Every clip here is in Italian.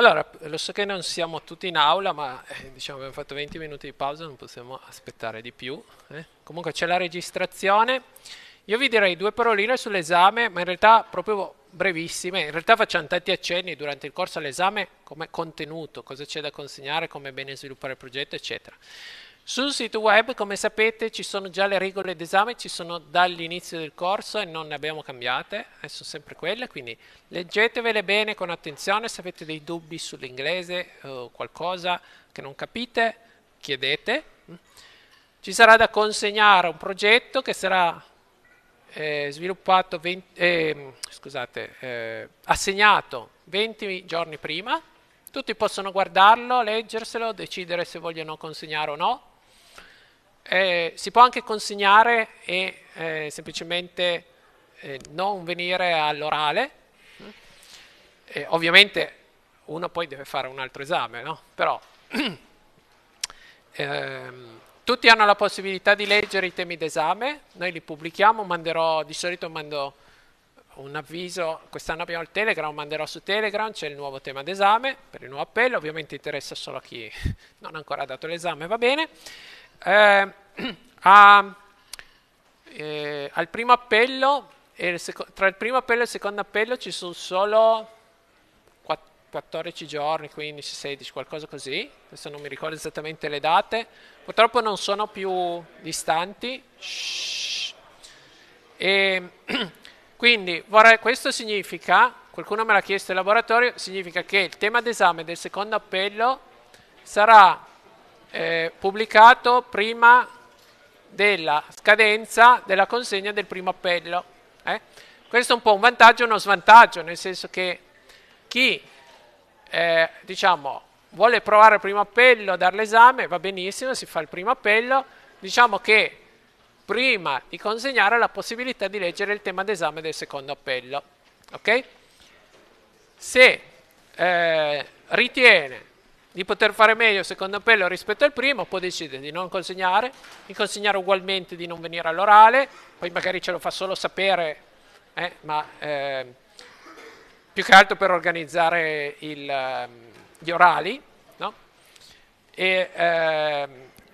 Allora, lo so che non siamo tutti in aula, ma eh, diciamo abbiamo fatto 20 minuti di pausa, non possiamo aspettare di più. Eh? Comunque c'è la registrazione. Io vi direi due paroline sull'esame, ma in realtà proprio brevissime. In realtà facciamo tanti accenni durante il corso all'esame come contenuto, cosa c'è da consegnare, come bene sviluppare il progetto, eccetera. Sul sito web, come sapete, ci sono già le regole d'esame, ci sono dall'inizio del corso e non ne abbiamo cambiate, eh, sono sempre quelle, quindi leggetevele bene con attenzione, se avete dei dubbi sull'inglese o qualcosa che non capite, chiedete. Ci sarà da consegnare un progetto che sarà eh, sviluppato 20, eh, scusate, eh, assegnato 20 giorni prima, tutti possono guardarlo, leggerselo, decidere se vogliono consegnare o no, eh, si può anche consegnare e eh, semplicemente eh, non venire all'orale. E eh, ovviamente uno poi deve fare un altro esame, no? però ehm, tutti hanno la possibilità di leggere i temi d'esame, noi li pubblichiamo, manderò, di solito mando un avviso, quest'anno abbiamo il Telegram, manderò su Telegram, c'è il nuovo tema d'esame per il nuovo appello, ovviamente interessa solo a chi non ha ancora dato l'esame, va bene. Eh, a, eh, al primo appello, il tra il primo appello e il secondo appello ci sono solo 14 giorni, 15, 16, qualcosa così, adesso non mi ricordo esattamente le date, purtroppo non sono più distanti. E, quindi vorrei, questo significa, qualcuno me l'ha chiesto in laboratorio, significa che il tema d'esame del secondo appello sarà eh, pubblicato prima della scadenza della consegna del primo appello. Eh? Questo è un po' un vantaggio e uno svantaggio, nel senso che chi eh, diciamo, vuole provare il primo appello, dare l'esame, va benissimo, si fa il primo appello, diciamo che prima di consegnare ha la possibilità di leggere il tema d'esame del secondo appello. Okay? Se eh, ritiene di poter fare meglio secondo appello rispetto al primo, può decidere di non consegnare, di consegnare ugualmente di non venire all'orale, poi magari ce lo fa solo sapere, eh, ma eh, più che altro per organizzare il, ehm, gli orali. No? E, eh,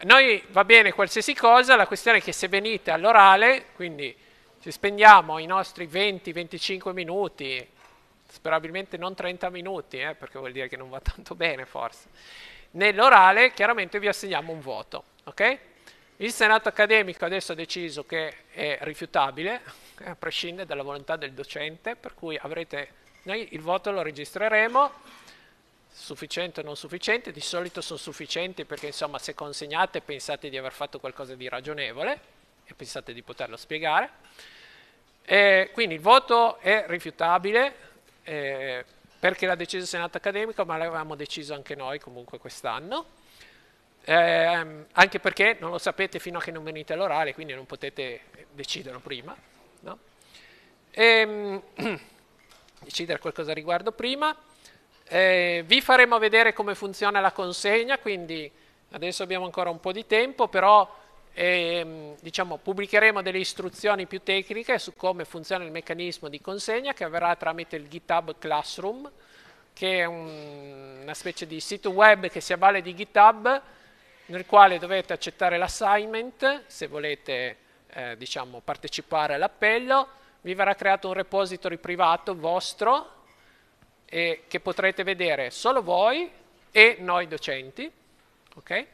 noi va bene qualsiasi cosa, la questione è che se venite all'orale, quindi ci spendiamo i nostri 20-25 minuti, sperabilmente non 30 minuti, eh, perché vuol dire che non va tanto bene forse. Nell'orale chiaramente vi assegniamo un voto, ok? Il Senato accademico adesso ha deciso che è rifiutabile, a prescindere dalla volontà del docente, per cui avrete, noi il voto lo registreremo, sufficiente o non sufficiente, di solito sono sufficienti perché insomma se consegnate pensate di aver fatto qualcosa di ragionevole e pensate di poterlo spiegare. E quindi il voto è rifiutabile, eh, perché l'ha deciso il Senato accademico, ma l'avevamo deciso anche noi comunque quest'anno. Eh, anche perché non lo sapete fino a che non venite all'orale, quindi non potete decidere prima. No? E, ehm, decidere qualcosa riguardo prima. Eh, vi faremo vedere come funziona la consegna, quindi adesso abbiamo ancora un po' di tempo, però e, mm, diciamo, pubblicheremo delle istruzioni più tecniche su come funziona il meccanismo di consegna che avverrà tramite il GitHub Classroom, che è un, una specie di sito web che si avvale di GitHub, nel quale dovete accettare l'assignment se volete eh, diciamo, partecipare all'appello, vi verrà creato un repository privato vostro e che potrete vedere solo voi e noi docenti, okay?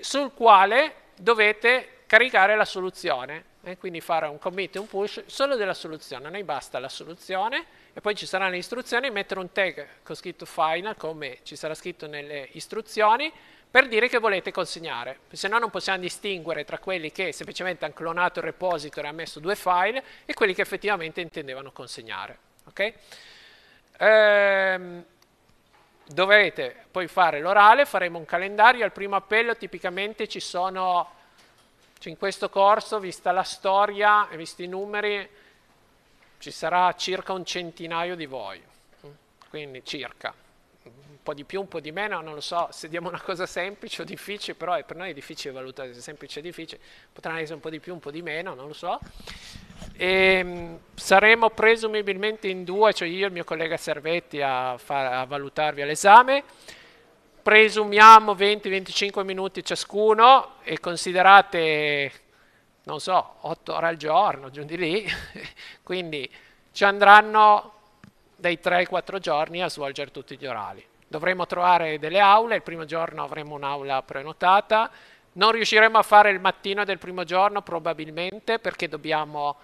sul quale dovete caricare la soluzione e eh, quindi fare un commit e un push solo della soluzione, non basta la soluzione e poi ci saranno le istruzioni, mettere un tag con scritto final come ci sarà scritto nelle istruzioni per dire che volete consegnare, se no non possiamo distinguere tra quelli che semplicemente hanno clonato il repository e hanno messo due file e quelli che effettivamente intendevano consegnare. Okay? Ehm, dovrete poi fare l'orale, faremo un calendario, al primo appello tipicamente ci sono, cioè, in questo corso, vista la storia e visti i numeri, ci sarà circa un centinaio di voi, quindi circa, un po' di più, un po' di meno, non lo so se diamo una cosa semplice o difficile, però per noi è difficile valutare se semplice o difficile, potranno essere un po' di più, un po' di meno, non lo so. E ehm, saremo presumibilmente in due, cioè io e il mio collega Servetti a, a valutarvi all'esame. Presumiamo 20-25 minuti ciascuno e considerate, non so, 8 ore al giorno, giù di lì. Quindi ci andranno dai 3 4 giorni a svolgere tutti gli orali. Dovremo trovare delle aule, il primo giorno avremo un'aula prenotata, non riusciremo a fare il mattino del primo giorno probabilmente perché dobbiamo,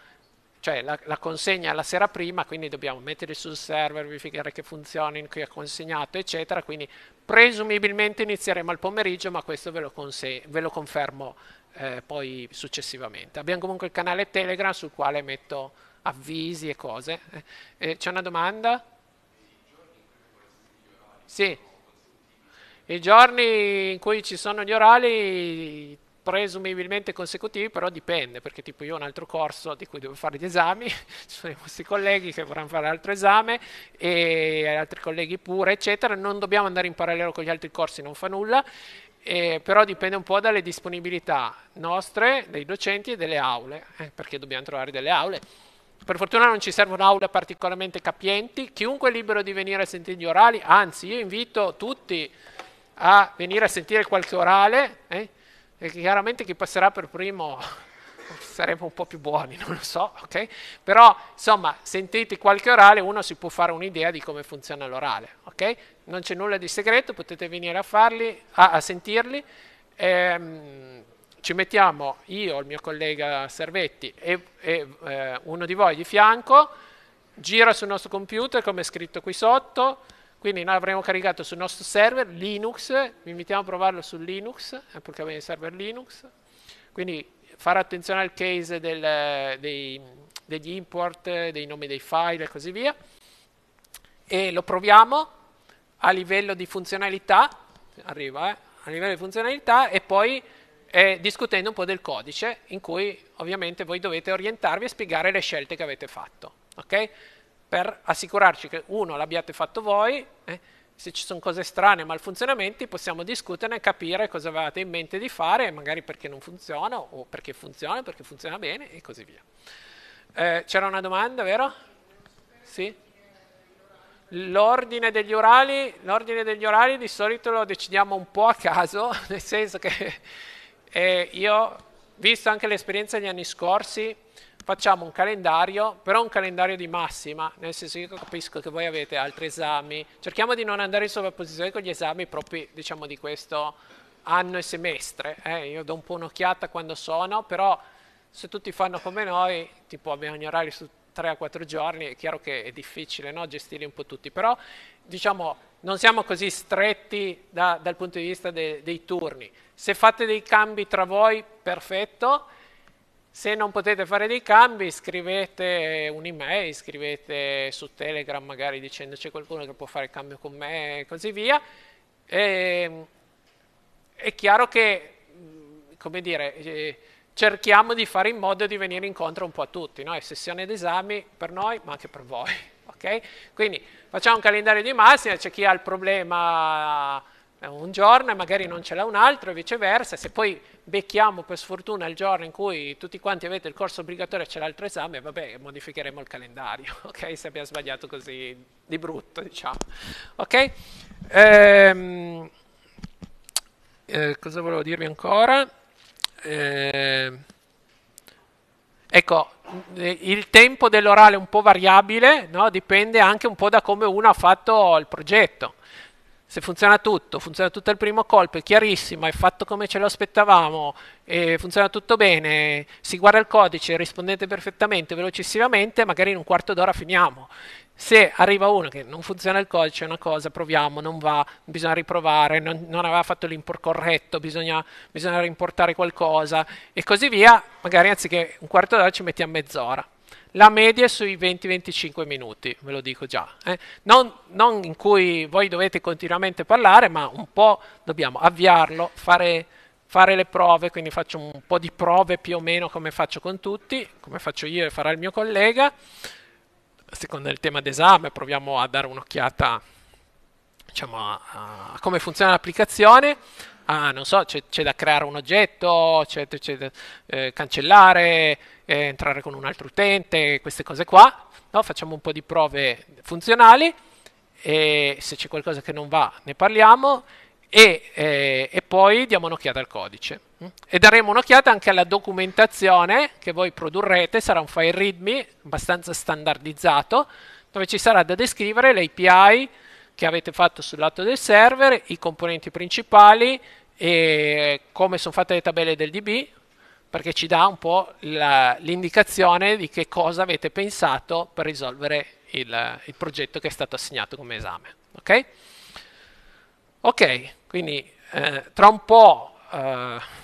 cioè la, la consegna la sera prima, quindi dobbiamo metterli sul server, verificare che funzioni, chi ha consegnato, eccetera. Quindi presumibilmente inizieremo al pomeriggio, ma questo ve lo, ve lo confermo eh, poi successivamente. Abbiamo comunque il canale Telegram sul quale metto avvisi e cose. Eh, c'è una domanda? Sì. I giorni in cui ci sono gli orali presumibilmente consecutivi, però dipende, perché tipo io ho un altro corso di cui devo fare gli esami, ci sono i vostri colleghi che vorranno fare altro esame e altri colleghi pure, eccetera, non dobbiamo andare in parallelo con gli altri corsi, non fa nulla, eh, però dipende un po' dalle disponibilità nostre, dei docenti e delle aule, eh, perché dobbiamo trovare delle aule. Per fortuna non ci servono aule particolarmente capienti, chiunque è libero di venire a sentire gli orali, anzi io invito tutti a venire a sentire qualche orale, eh? chiaramente chi passerà per primo saremo un po' più buoni, non lo so, ok? Però, insomma, sentite qualche orale, uno si può fare un'idea di come funziona l'orale, ok? Non c'è nulla di segreto, potete venire a farli, a, a sentirli. Ehm, ci mettiamo io, il mio collega Servetti e, e eh, uno di voi di fianco, gira sul nostro computer come è scritto qui sotto, quindi noi avremo caricato sul nostro server Linux, vi invitiamo a provarlo su Linux, eh, perché Apple Cabinet Server Linux. Quindi fare attenzione al case del, dei, degli import, dei nomi dei file e così via. E lo proviamo a livello di funzionalità, arriva eh, a livello di funzionalità e poi eh, discutendo un po' del codice in cui ovviamente voi dovete orientarvi e spiegare le scelte che avete fatto. Okay? per assicurarci che uno l'abbiate fatto voi, eh, se ci sono cose strane e malfunzionamenti possiamo discuterne e capire cosa avevate in mente di fare, magari perché non funziona o perché funziona, perché funziona bene e così via. Eh, c'era una domanda, vero? Sì? L'ordine degli, orali, l'ordine degli orali di solito lo decidiamo un po' a caso, nel senso che eh, io, visto anche l'esperienza degli anni scorsi, facciamo un calendario, però un calendario di massima, nel senso che io capisco che voi avete altri esami, cerchiamo di non andare in sovrapposizione con gli esami propri diciamo, di questo anno e semestre, eh? io do un po' un'occhiata quando sono, però se tutti fanno come noi, tipo abbiamo gli orari su 3 a 4 giorni, è chiaro che è difficile no? gestirli un po' tutti, però diciamo non siamo così stretti da, dal punto di vista de, dei turni, se fate dei cambi tra voi, perfetto, se non potete fare dei cambi scrivete un'email, scrivete su Telegram magari dicendo c'è qualcuno che può fare il cambio con me e così via. E, ehm, è chiaro che, mm, come dire, eh, cerchiamo di fare in modo di venire incontro un po' a tutti, no? è sessione d'esami per noi ma anche per voi. ok? Quindi facciamo un calendario di massima, c'è chi ha il problema eh, un giorno e magari non ce l'ha un altro e viceversa, se poi becchiamo per sfortuna il giorno in cui tutti quanti avete il corso obbligatorio e c'è l'altro esame, vabbè, modificheremo il calendario, ok? Se abbiamo sbagliato così di brutto, diciamo, ok? Ehm, eh, cosa volevo dirvi ancora? Ehm, ecco, eh, il tempo dell'orale è un po' variabile, no? dipende anche un po' da come uno ha fatto il progetto se funziona tutto, funziona tutto al primo colpo, è chiarissimo, è fatto come ce lo aspettavamo, funziona tutto bene, si guarda il codice, rispondete perfettamente, velocissimamente, magari in un quarto d'ora finiamo. Se arriva uno che non funziona il codice, è una cosa, proviamo, non va, bisogna riprovare, non, non aveva fatto l'import corretto, bisogna, bisogna, rimportare qualcosa e così via, magari anziché un quarto d'ora ci metti a mezz'ora la media è sui 20-25 minuti, ve lo dico già. Eh? Non, non, in cui voi dovete continuamente parlare, ma un po' dobbiamo avviarlo, fare, fare, le prove, quindi faccio un po' di prove più o meno come faccio con tutti, come faccio io e farà il mio collega. Secondo il tema d'esame proviamo a dare un'occhiata diciamo, a, a come funziona l'applicazione ah, non so, c'è, c'è, da creare un oggetto, c'è, da eh, cancellare, eh, entrare con un altro utente, queste cose qua. No? Facciamo un po' di prove funzionali e se c'è qualcosa che non va ne parliamo e, eh, e poi diamo un'occhiata al codice. Mm? E daremo un'occhiata anche alla documentazione che voi produrrete, sarà un file readme abbastanza standardizzato dove ci sarà da descrivere l'API, che avete fatto sul lato del server, i componenti principali e come sono fatte le tabelle del DB, perché ci dà un po' la, l'indicazione di che cosa avete pensato per risolvere il, il progetto che è stato assegnato come esame. Ok? Ok, quindi eh, tra un po'... Eh,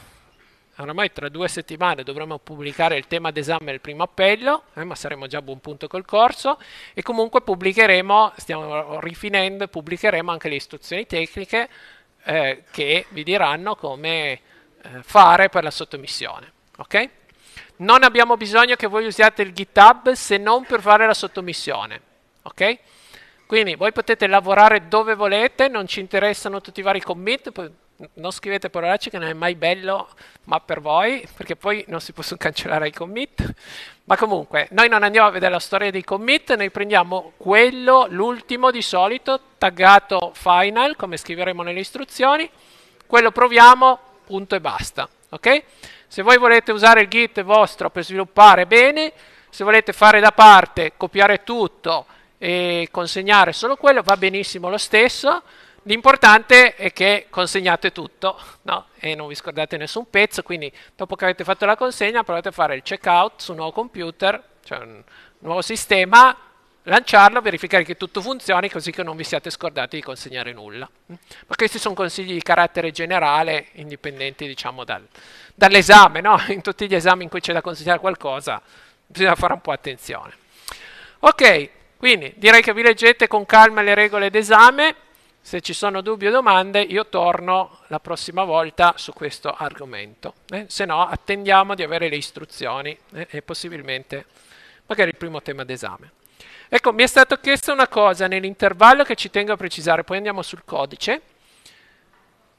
oramai tra due settimane dovremo pubblicare il tema d'esame del primo appello, eh, ma saremo già a buon punto col corso e comunque pubblicheremo, stiamo rifinendo, pubblicheremo anche le istruzioni tecniche eh, che vi diranno come eh, fare per la sottomissione. Okay? Non abbiamo bisogno che voi usiate il GitHub se non per fare la sottomissione. Okay? Quindi voi potete lavorare dove volete, non ci interessano tutti i vari commit, non scrivete parolacce che non è mai bello, ma per voi, perché poi non si possono cancellare i commit. Ma comunque, noi non andiamo a vedere la storia dei commit, noi prendiamo quello, l'ultimo di solito, taggato final, come scriveremo nelle istruzioni, quello proviamo, punto e basta. Okay? Se voi volete usare il git vostro per sviluppare bene, se volete fare da parte, copiare tutto e consegnare solo quello, va benissimo lo stesso, L'importante è che consegnate tutto no? e non vi scordate nessun pezzo, quindi dopo che avete fatto la consegna provate a fare il checkout su un nuovo computer, cioè un nuovo sistema, lanciarlo, verificare che tutto funzioni così che non vi siate scordati di consegnare nulla. Ma questi sono consigli di carattere generale, indipendenti diciamo dal, dall'esame, no? in tutti gli esami in cui c'è da consegnare qualcosa bisogna fare un po' attenzione. Ok, quindi direi che vi leggete con calma le regole d'esame se ci sono dubbi o domande io torno la prossima volta su questo argomento, eh? se no attendiamo di avere le istruzioni eh? e possibilmente magari il primo tema d'esame. Ecco, mi è stato chiesto una cosa nell'intervallo che ci tengo a precisare, poi andiamo sul codice.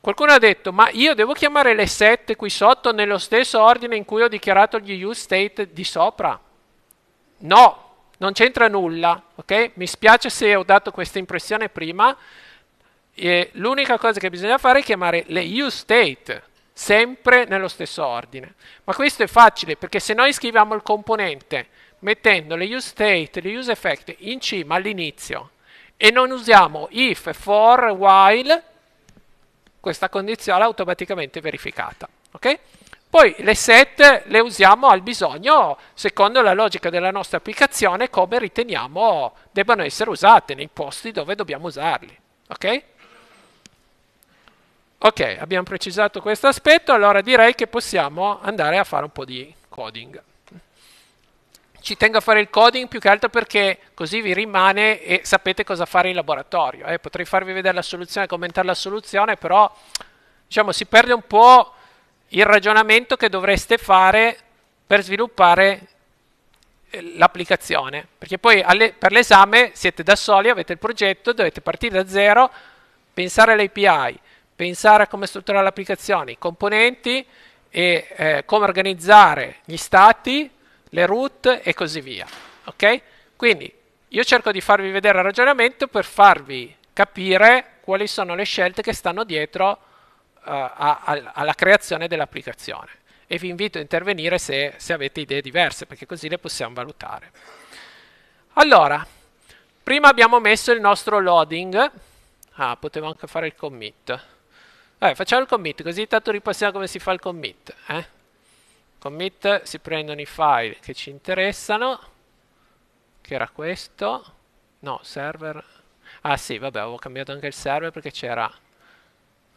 Qualcuno ha detto, ma io devo chiamare le sette qui sotto nello stesso ordine in cui ho dichiarato gli use state di sopra? No, non c'entra nulla, ok? Mi spiace se ho dato questa impressione prima, e l'unica cosa che bisogna fare è chiamare le useState, sempre nello stesso ordine. Ma questo è facile, perché se noi scriviamo il componente mettendo le useState e le useEffect in cima all'inizio e non usiamo if, for, while, questa condizione è automaticamente verificata. Okay? Poi le set le usiamo al bisogno, secondo la logica della nostra applicazione, come riteniamo debbano essere usate nei posti dove dobbiamo usarli. Okay? Ok, abbiamo precisato questo aspetto, allora direi che possiamo andare a fare un po' di coding. Ci tengo a fare il coding più che altro perché così vi rimane e sapete cosa fare in laboratorio. Eh, potrei farvi vedere la soluzione, commentare la soluzione, però diciamo, si perde un po' il ragionamento che dovreste fare per sviluppare eh, l'applicazione. Perché poi alle, per l'esame siete da soli, avete il progetto, dovete partire da zero, pensare all'API pensare a come strutturare l'applicazione, i componenti e eh, come organizzare gli stati, le root e così via. Ok? Quindi io cerco di farvi vedere il ragionamento per farvi capire quali sono le scelte che stanno dietro uh, a, a, alla creazione dell'applicazione e vi invito a intervenire se, se avete idee diverse perché così le possiamo valutare. Allora, prima abbiamo messo il nostro loading, ah, potevo anche fare il commit, Vabbè, facciamo il commit, così intanto ripassiamo come si fa il commit. Eh? Commit si prendono i file che ci interessano, che era questo. No, server. Ah sì, vabbè, avevo cambiato anche il server perché c'era...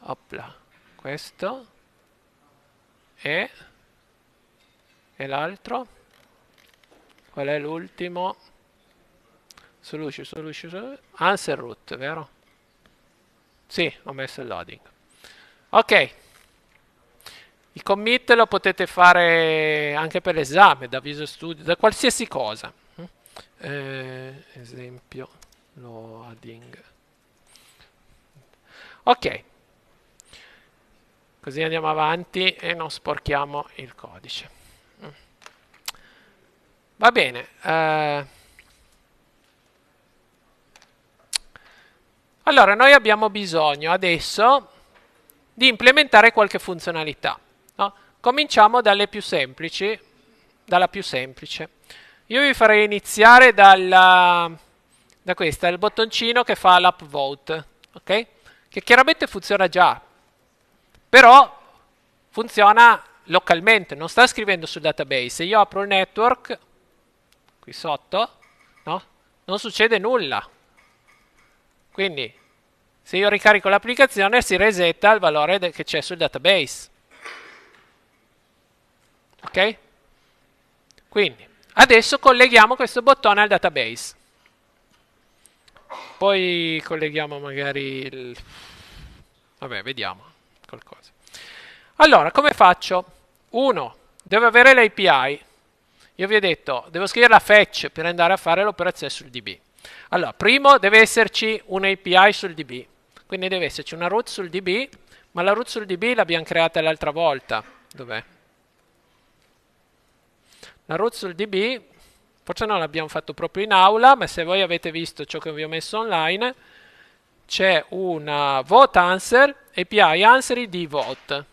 Opla, questo. E... E l'altro? Qual è l'ultimo? Solution, solution, Answer root, vero? Sì, ho messo il loading. Ok, il commit lo potete fare anche per l'esame, da Visual Studio, da qualsiasi cosa. Eh, esempio, loading. Ok, così andiamo avanti e non sporchiamo il codice. Va bene. Eh. Allora, noi abbiamo bisogno adesso di implementare qualche funzionalità. No? Cominciamo dalle più semplici, dalla più semplice. Io vi farei iniziare dalla, da questa, il bottoncino che fa l'upvote, okay? che chiaramente funziona già, però funziona localmente, non sta scrivendo sul database. Se io apro il network, qui sotto, no? non succede nulla. Quindi se io ricarico l'applicazione si resetta il valore che c'è sul database. Ok? Quindi, adesso colleghiamo questo bottone al database. Poi colleghiamo magari il... Vabbè, vediamo qualcosa. Allora, come faccio? 1. Devo avere l'API. Io vi ho detto, devo scrivere la fetch per andare a fare l'operazione sul DB. Allora, primo deve esserci un API sul DB. Quindi deve esserci una root sul DB, ma la root sul DB l'abbiamo creata l'altra volta. Dov'è? La root sul DB, forse non l'abbiamo fatto proprio in aula, ma se voi avete visto ciò che vi ho messo online, c'è una vote answer API answer di vote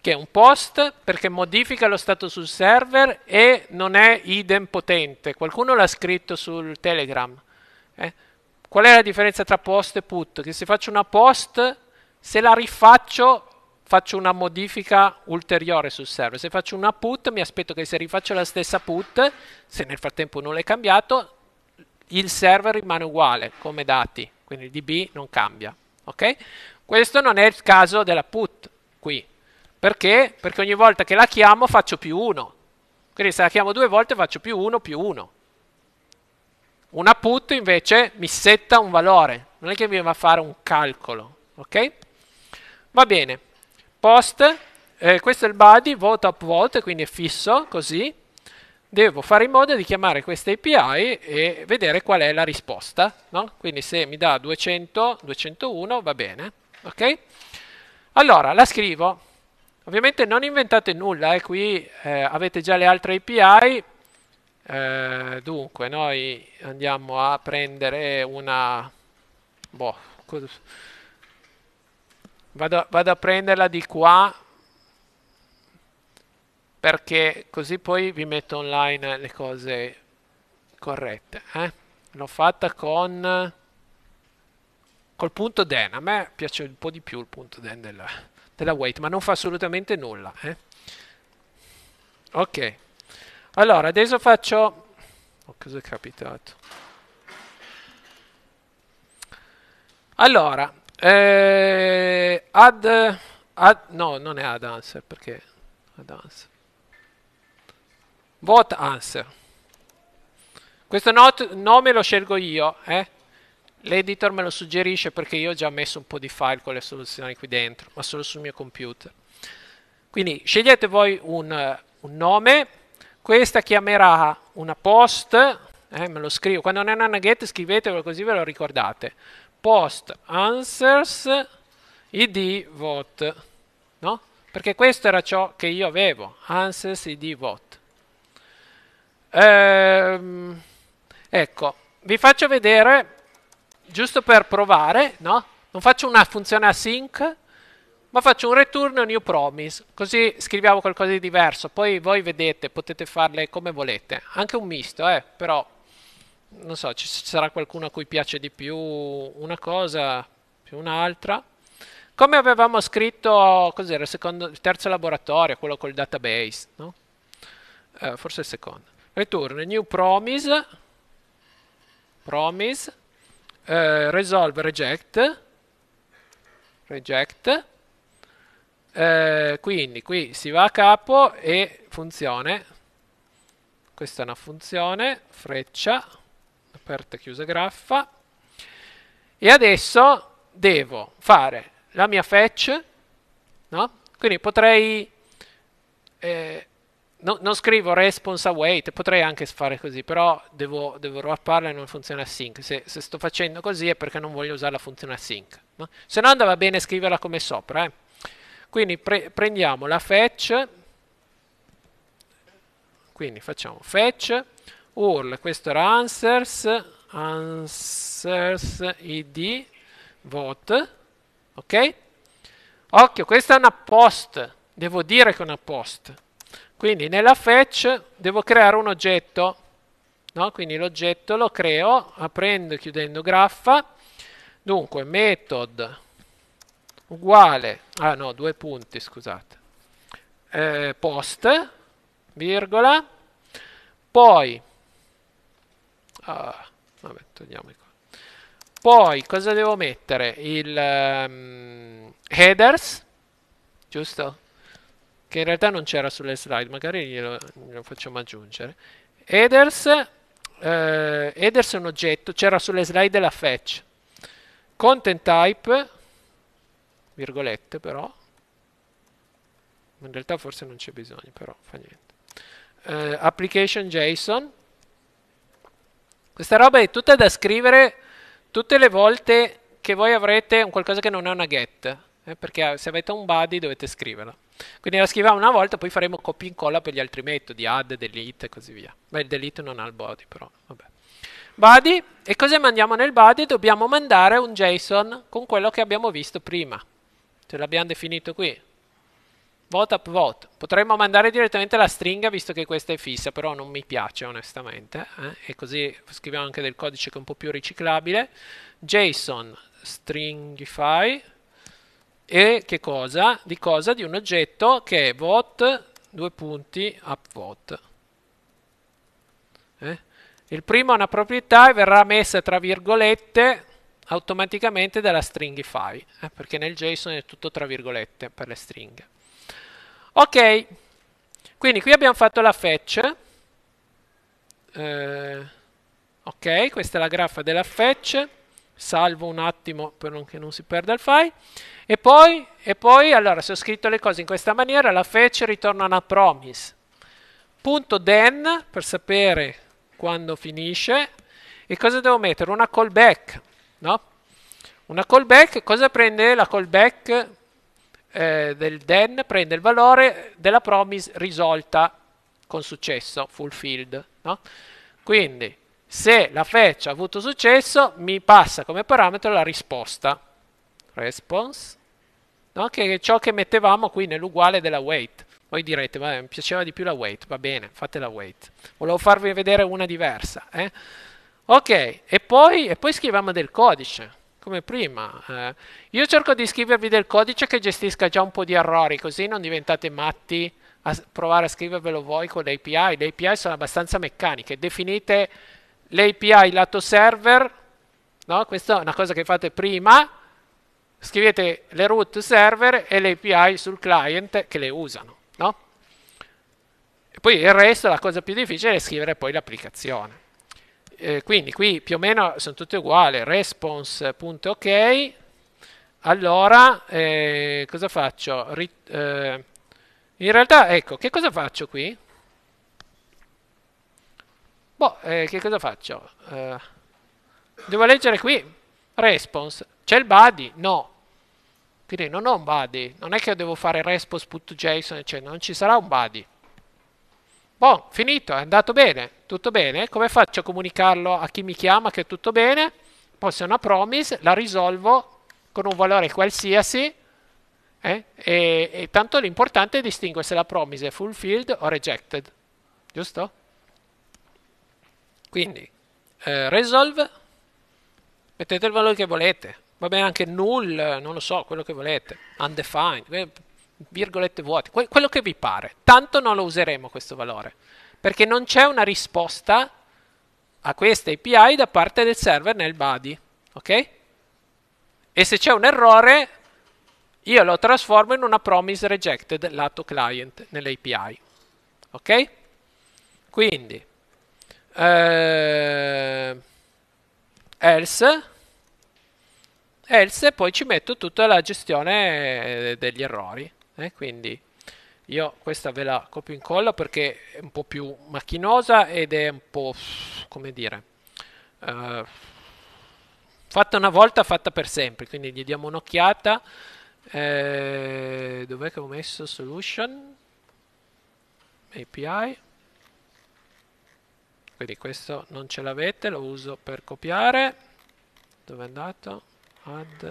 che è un post perché modifica lo stato sul server e non è idem potente. Qualcuno l'ha scritto sul Telegram. Eh? Qual è la differenza tra post e put? Che se faccio una post, se la rifaccio faccio una modifica ulteriore sul server. Se faccio una put, mi aspetto che se rifaccio la stessa put, se nel frattempo non è cambiato, il server rimane uguale come dati, quindi il DB non cambia. Okay? Questo non è il caso della put qui. Perché? Perché ogni volta che la chiamo faccio più 1. Quindi se la chiamo due volte faccio più 1 più 1. Una put invece mi setta un valore, non è che mi va a fare un calcolo, ok? Va bene, post, eh, questo è il body, vote up vote, quindi è fisso, così. Devo fare in modo di chiamare questa API e vedere qual è la risposta, no? Quindi se mi dà 200, 201 va bene, ok? Allora, la scrivo. Ovviamente non inventate nulla, eh, qui eh, avete già le altre API, eh, dunque, noi andiamo a prendere una... Boh, cosa... vado, vado a prenderla di qua perché così poi vi metto online le cose corrette. Eh? L'ho fatta con... col punto den. A me piace un po' di più il punto den della, della weight, ma non fa assolutamente nulla. Eh? Ok. Allora, adesso faccio... Oh, cosa è capitato? Allora, eh, ad, ad... No, non è ad answer, perché... Ad answer. Vote answer. Questo not, nome lo scelgo io, eh? L'editor me lo suggerisce perché io ho già messo un po' di file con le soluzioni qui dentro, ma solo sul mio computer. Quindi scegliete voi un, un nome questa chiamerà una post, eh, me lo scrivo, quando non è una get scrivetelo così ve lo ricordate, post answers id vote, no? Perché questo era ciò che io avevo, answers id vote. Ehm, ecco, vi faccio vedere, giusto per provare, no? Non faccio una funzione async, ma faccio un return new promise, così scriviamo qualcosa di diverso, poi voi vedete, potete farle come volete, anche un misto, eh, però non so, ci sarà qualcuno a cui piace di più una cosa più un'altra. Come avevamo scritto, cos'era, il, secondo, il terzo laboratorio, quello col database, no? Eh, forse il secondo. Return new promise, promise, eh, resolve reject, reject, eh, quindi qui si va a capo e funzione, questa è una funzione, freccia, aperta, e chiusa, graffa, e adesso devo fare la mia fetch, no? quindi potrei, eh, no, non scrivo response await, potrei anche fare così, però devo, devo wrapparla in una funzione async, se, se, sto facendo così è perché non voglio usare la funzione async, no? se no andava bene scriverla come sopra, eh? Quindi pre prendiamo la fetch, quindi facciamo fetch, url, questo era answers, answers id, vote, ok? Occhio, questa è una post, devo dire che è una post. Quindi nella fetch devo creare un oggetto, no? quindi l'oggetto lo creo aprendo e chiudendo graffa, dunque method uguale, ah no, due punti, scusate, eh, post, virgola, poi, ah, vabbè, togliamo qua. Poi cosa devo mettere? Il um, headers, giusto? Che in realtà non c'era sulle slide, magari glielo, glielo facciamo aggiungere. Headers, eh, headers è un oggetto, c'era sulle slide la fetch. Content type, virgolette però in realtà forse non c'è bisogno però fa niente eh, application json questa roba è tutta da scrivere tutte le volte che voi avrete un qualcosa che non è una get eh, perché ah, se avete un body dovete scriverla quindi la scriviamo una volta poi faremo copia e incolla per gli altri metodi add, delete e così via beh il delete non ha il body però vabbè body e cosa mandiamo nel body? Dobbiamo mandare un JSON con quello che abbiamo visto prima. Ce l'abbiamo definito qui. Vote up vote. Potremmo mandare direttamente la stringa visto che questa è fissa, però non mi piace onestamente. Eh? E così scriviamo anche del codice che è un po' più riciclabile. JSON stringify e che cosa? Di cosa? Di un oggetto che è vote, due punti, upvote. Eh? Il primo è una proprietà e verrà messa tra virgolette automaticamente dalla stringify, eh, perché nel JSON è tutto tra virgolette per le stringhe. Ok, quindi qui abbiamo fatto la fetch. Eh, ok, questa è la graffa della fetch. Salvo un attimo per non che non si perda il file. E poi, e poi, allora, se ho scritto le cose in questa maniera, la fetch ritorna una promise. Punto then per sapere quando finisce. E cosa devo mettere? Una callback no? Una callback, cosa prende la callback eh, del den? Prende il valore della promise risolta con successo, fulfilled, no? Quindi, se la fetch ha avuto successo, mi passa come parametro la risposta, response, no? che è ciò che mettevamo qui nell'uguale della wait. Voi direte, mi piaceva di più la wait. va bene, fate la weight. Volevo farvi vedere una diversa, eh? Ok, e poi, e poi scriviamo del codice come prima. Eh, io cerco di scrivervi del codice che gestisca già un po' di errori, così non diventate matti a provare a scrivervelo voi con le API. Le API sono abbastanza meccaniche. Definite le API lato server, no? questa è una cosa che fate prima, scrivete le root server e le API sul client che le usano. No? E poi il resto, la cosa più difficile è scrivere poi l'applicazione. Eh, quindi qui più o meno sono tutte uguali, response.ok, .ok, allora eh, cosa faccio? Ri, eh, in realtà, ecco, che cosa faccio qui? Boh, eh, che cosa faccio? Eh, devo leggere qui, response, c'è il body? No. Quindi non ho un body, non è che devo fare response.json, cioè non ci sarà un body. Oh, finito, è andato bene, tutto bene? Come faccio a comunicarlo a chi mi chiama che è tutto bene? Poi se è una promise, la risolvo con un valore qualsiasi eh? e, e tanto l'importante è distinguere se la promise è fulfilled o rejected, giusto? Quindi eh, resolve, mettete il valore che volete, va bene anche null, non lo so, quello che volete, undefined, virgolette vuote, que- quello che vi pare, tanto non lo useremo questo valore, perché non c'è una risposta a questa API da parte del server nel body, ok? E se c'è un errore, io lo trasformo in una promise rejected lato client nell'API, ok? Quindi, eh, else, else poi ci metto tutta la gestione eh, degli errori eh, quindi io questa ve la copio in incollo perché è un po' più macchinosa ed è un po' come dire eh, fatta una volta fatta per sempre quindi gli diamo un'occhiata eh, dov'è che ho messo solution API quindi questo non ce l'avete lo uso per copiare dove è andato add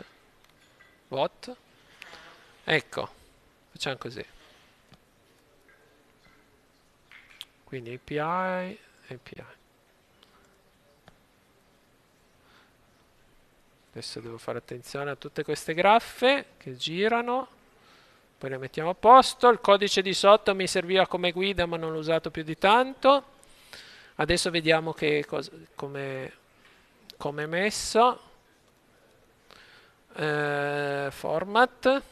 bot ecco Facciamo così. Quindi API, API. Adesso devo fare attenzione a tutte queste graffe che girano. Poi le mettiamo a posto. Il codice di sotto mi serviva come guida ma non l'ho usato più di tanto. Adesso vediamo che come è messo. Eh, format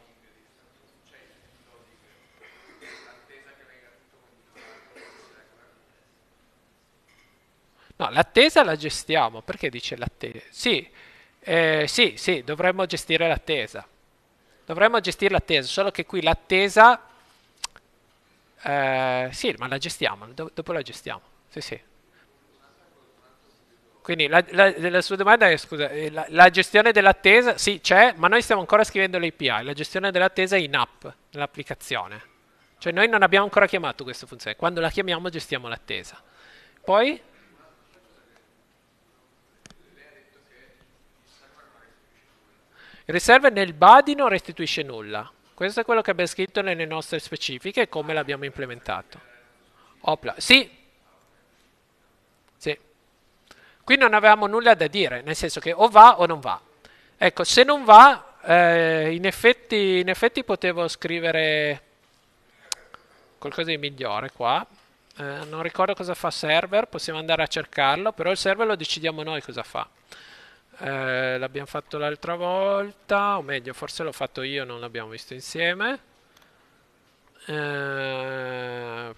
No, l'attesa la gestiamo. Perché dice l'attesa? Sì, eh, sì, sì, dovremmo gestire l'attesa. Dovremmo gestire l'attesa, solo che qui l'attesa... Eh, sì, ma la gestiamo, do- dopo la gestiamo. Sì, sì. Quindi la, la, la sua domanda è, scusa, eh, la, la, gestione dell'attesa, sì, c'è, ma noi stiamo ancora scrivendo l'API, la gestione dell'attesa è in app, nell'applicazione. Cioè noi non abbiamo ancora chiamato questa funzione, quando la chiamiamo gestiamo l'attesa. Poi Riserve nel body non restituisce nulla. Questo è quello che abbiamo scritto nelle nostre specifiche e come l'abbiamo implementato. Opla. Sì. Sì. Qui non avevamo nulla da dire, nel senso che o va o non va. Ecco, se non va, eh, in, effetti, in effetti potevo scrivere qualcosa di migliore qua. Eh, non ricordo cosa fa server, possiamo andare a cercarlo, però il server lo decidiamo noi cosa fa eh, l'abbiamo fatto l'altra volta, o meglio forse l'ho fatto io, non l'abbiamo visto insieme. Eh...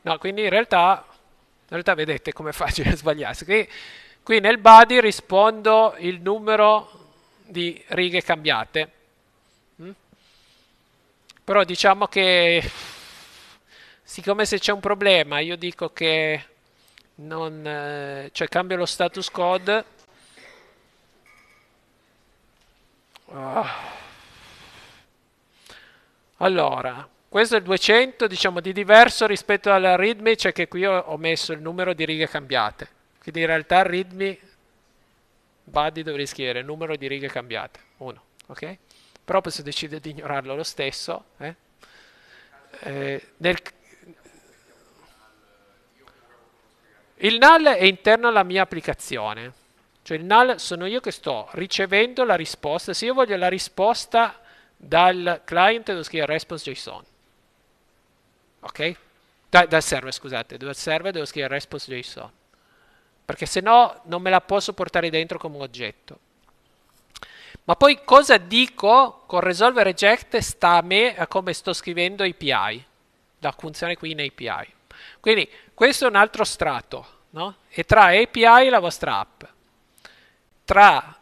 No, quindi in realtà, in realtà vedete com'è facile sbagliarsi. Qui, qui nel body rispondo il numero di righe cambiate. Mm? Però diciamo che siccome se c'è un problema io dico che non, eh, cioè cambia lo status code ah. allora questo è il 200 diciamo di diverso rispetto alla readme cioè che qui ho, ho messo il numero di righe cambiate quindi in realtà readme buddy dovrei scrivere numero di righe cambiate 1 ok però posso decidere di ignorarlo lo stesso eh? Eh, nel Il null è interno alla mia applicazione, cioè il null sono io che sto ricevendo la risposta, se io voglio la risposta dal client devo scrivere response.json, ok? Da, dal server, scusate, dal server devo scrivere response.json, perché se no non me la posso portare dentro come oggetto. Ma poi cosa dico con resolve reject sta a me a come sto scrivendo API, la funzione qui in API. Quindi questo è un altro strato, no? E tra API e la vostra app. Tra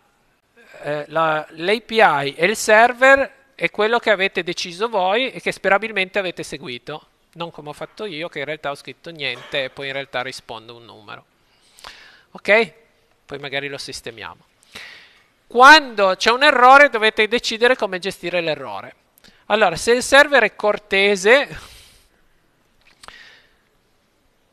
eh, la, l'API e il server è quello che avete deciso voi e che sperabilmente avete seguito, non come ho fatto io che in realtà ho scritto niente e poi in realtà rispondo un numero. Ok? Poi magari lo sistemiamo. Quando c'è un errore dovete decidere come gestire l'errore. Allora, se il server è cortese,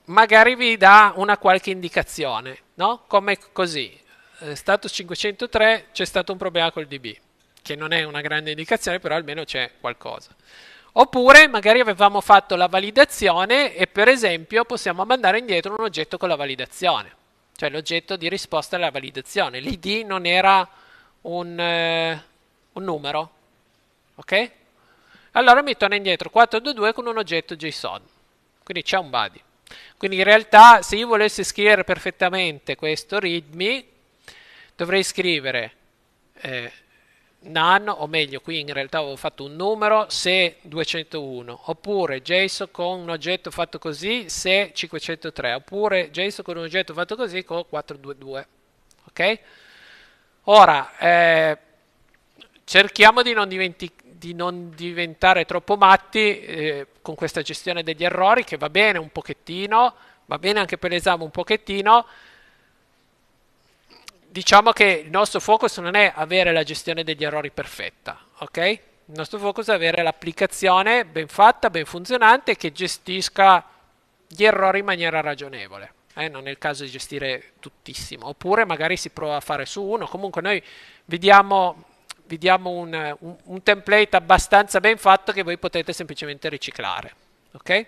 magari vi dà una qualche indicazione, no? Come così, eh, status 503 c'è stato un problema col DB, che non è una grande indicazione, però almeno c'è qualcosa. Oppure magari avevamo fatto la validazione e per esempio possiamo mandare indietro un oggetto con la validazione, cioè l'oggetto di risposta alla validazione. L'ID non era un, eh, un numero, ok? Allora mi torna indietro 422 con un oggetto JSON, quindi c'è un body. Quindi in realtà se io volessi scrivere perfettamente questo readme, dovrei scrivere eh, none, o meglio qui in realtà avevo fatto un numero se 201, oppure JSON con un oggetto fatto così se 503, oppure JSON con un oggetto fatto così con 422. Ok? Ora, eh, cerchiamo di non, di non diventare troppo matti. Eh, con questa gestione degli errori che va bene un pochettino, va bene anche per l'esame un pochettino. Diciamo che il nostro focus non è avere la gestione degli errori perfetta, ok? Il nostro focus è avere l'applicazione ben fatta, ben funzionante, che gestisca gli errori in maniera ragionevole. Eh, non è il caso di gestire tuttissimo, oppure magari si prova a fare su uno, comunque noi vediamo vi diamo un, un, un, template abbastanza ben fatto che voi potete semplicemente riciclare. Ok?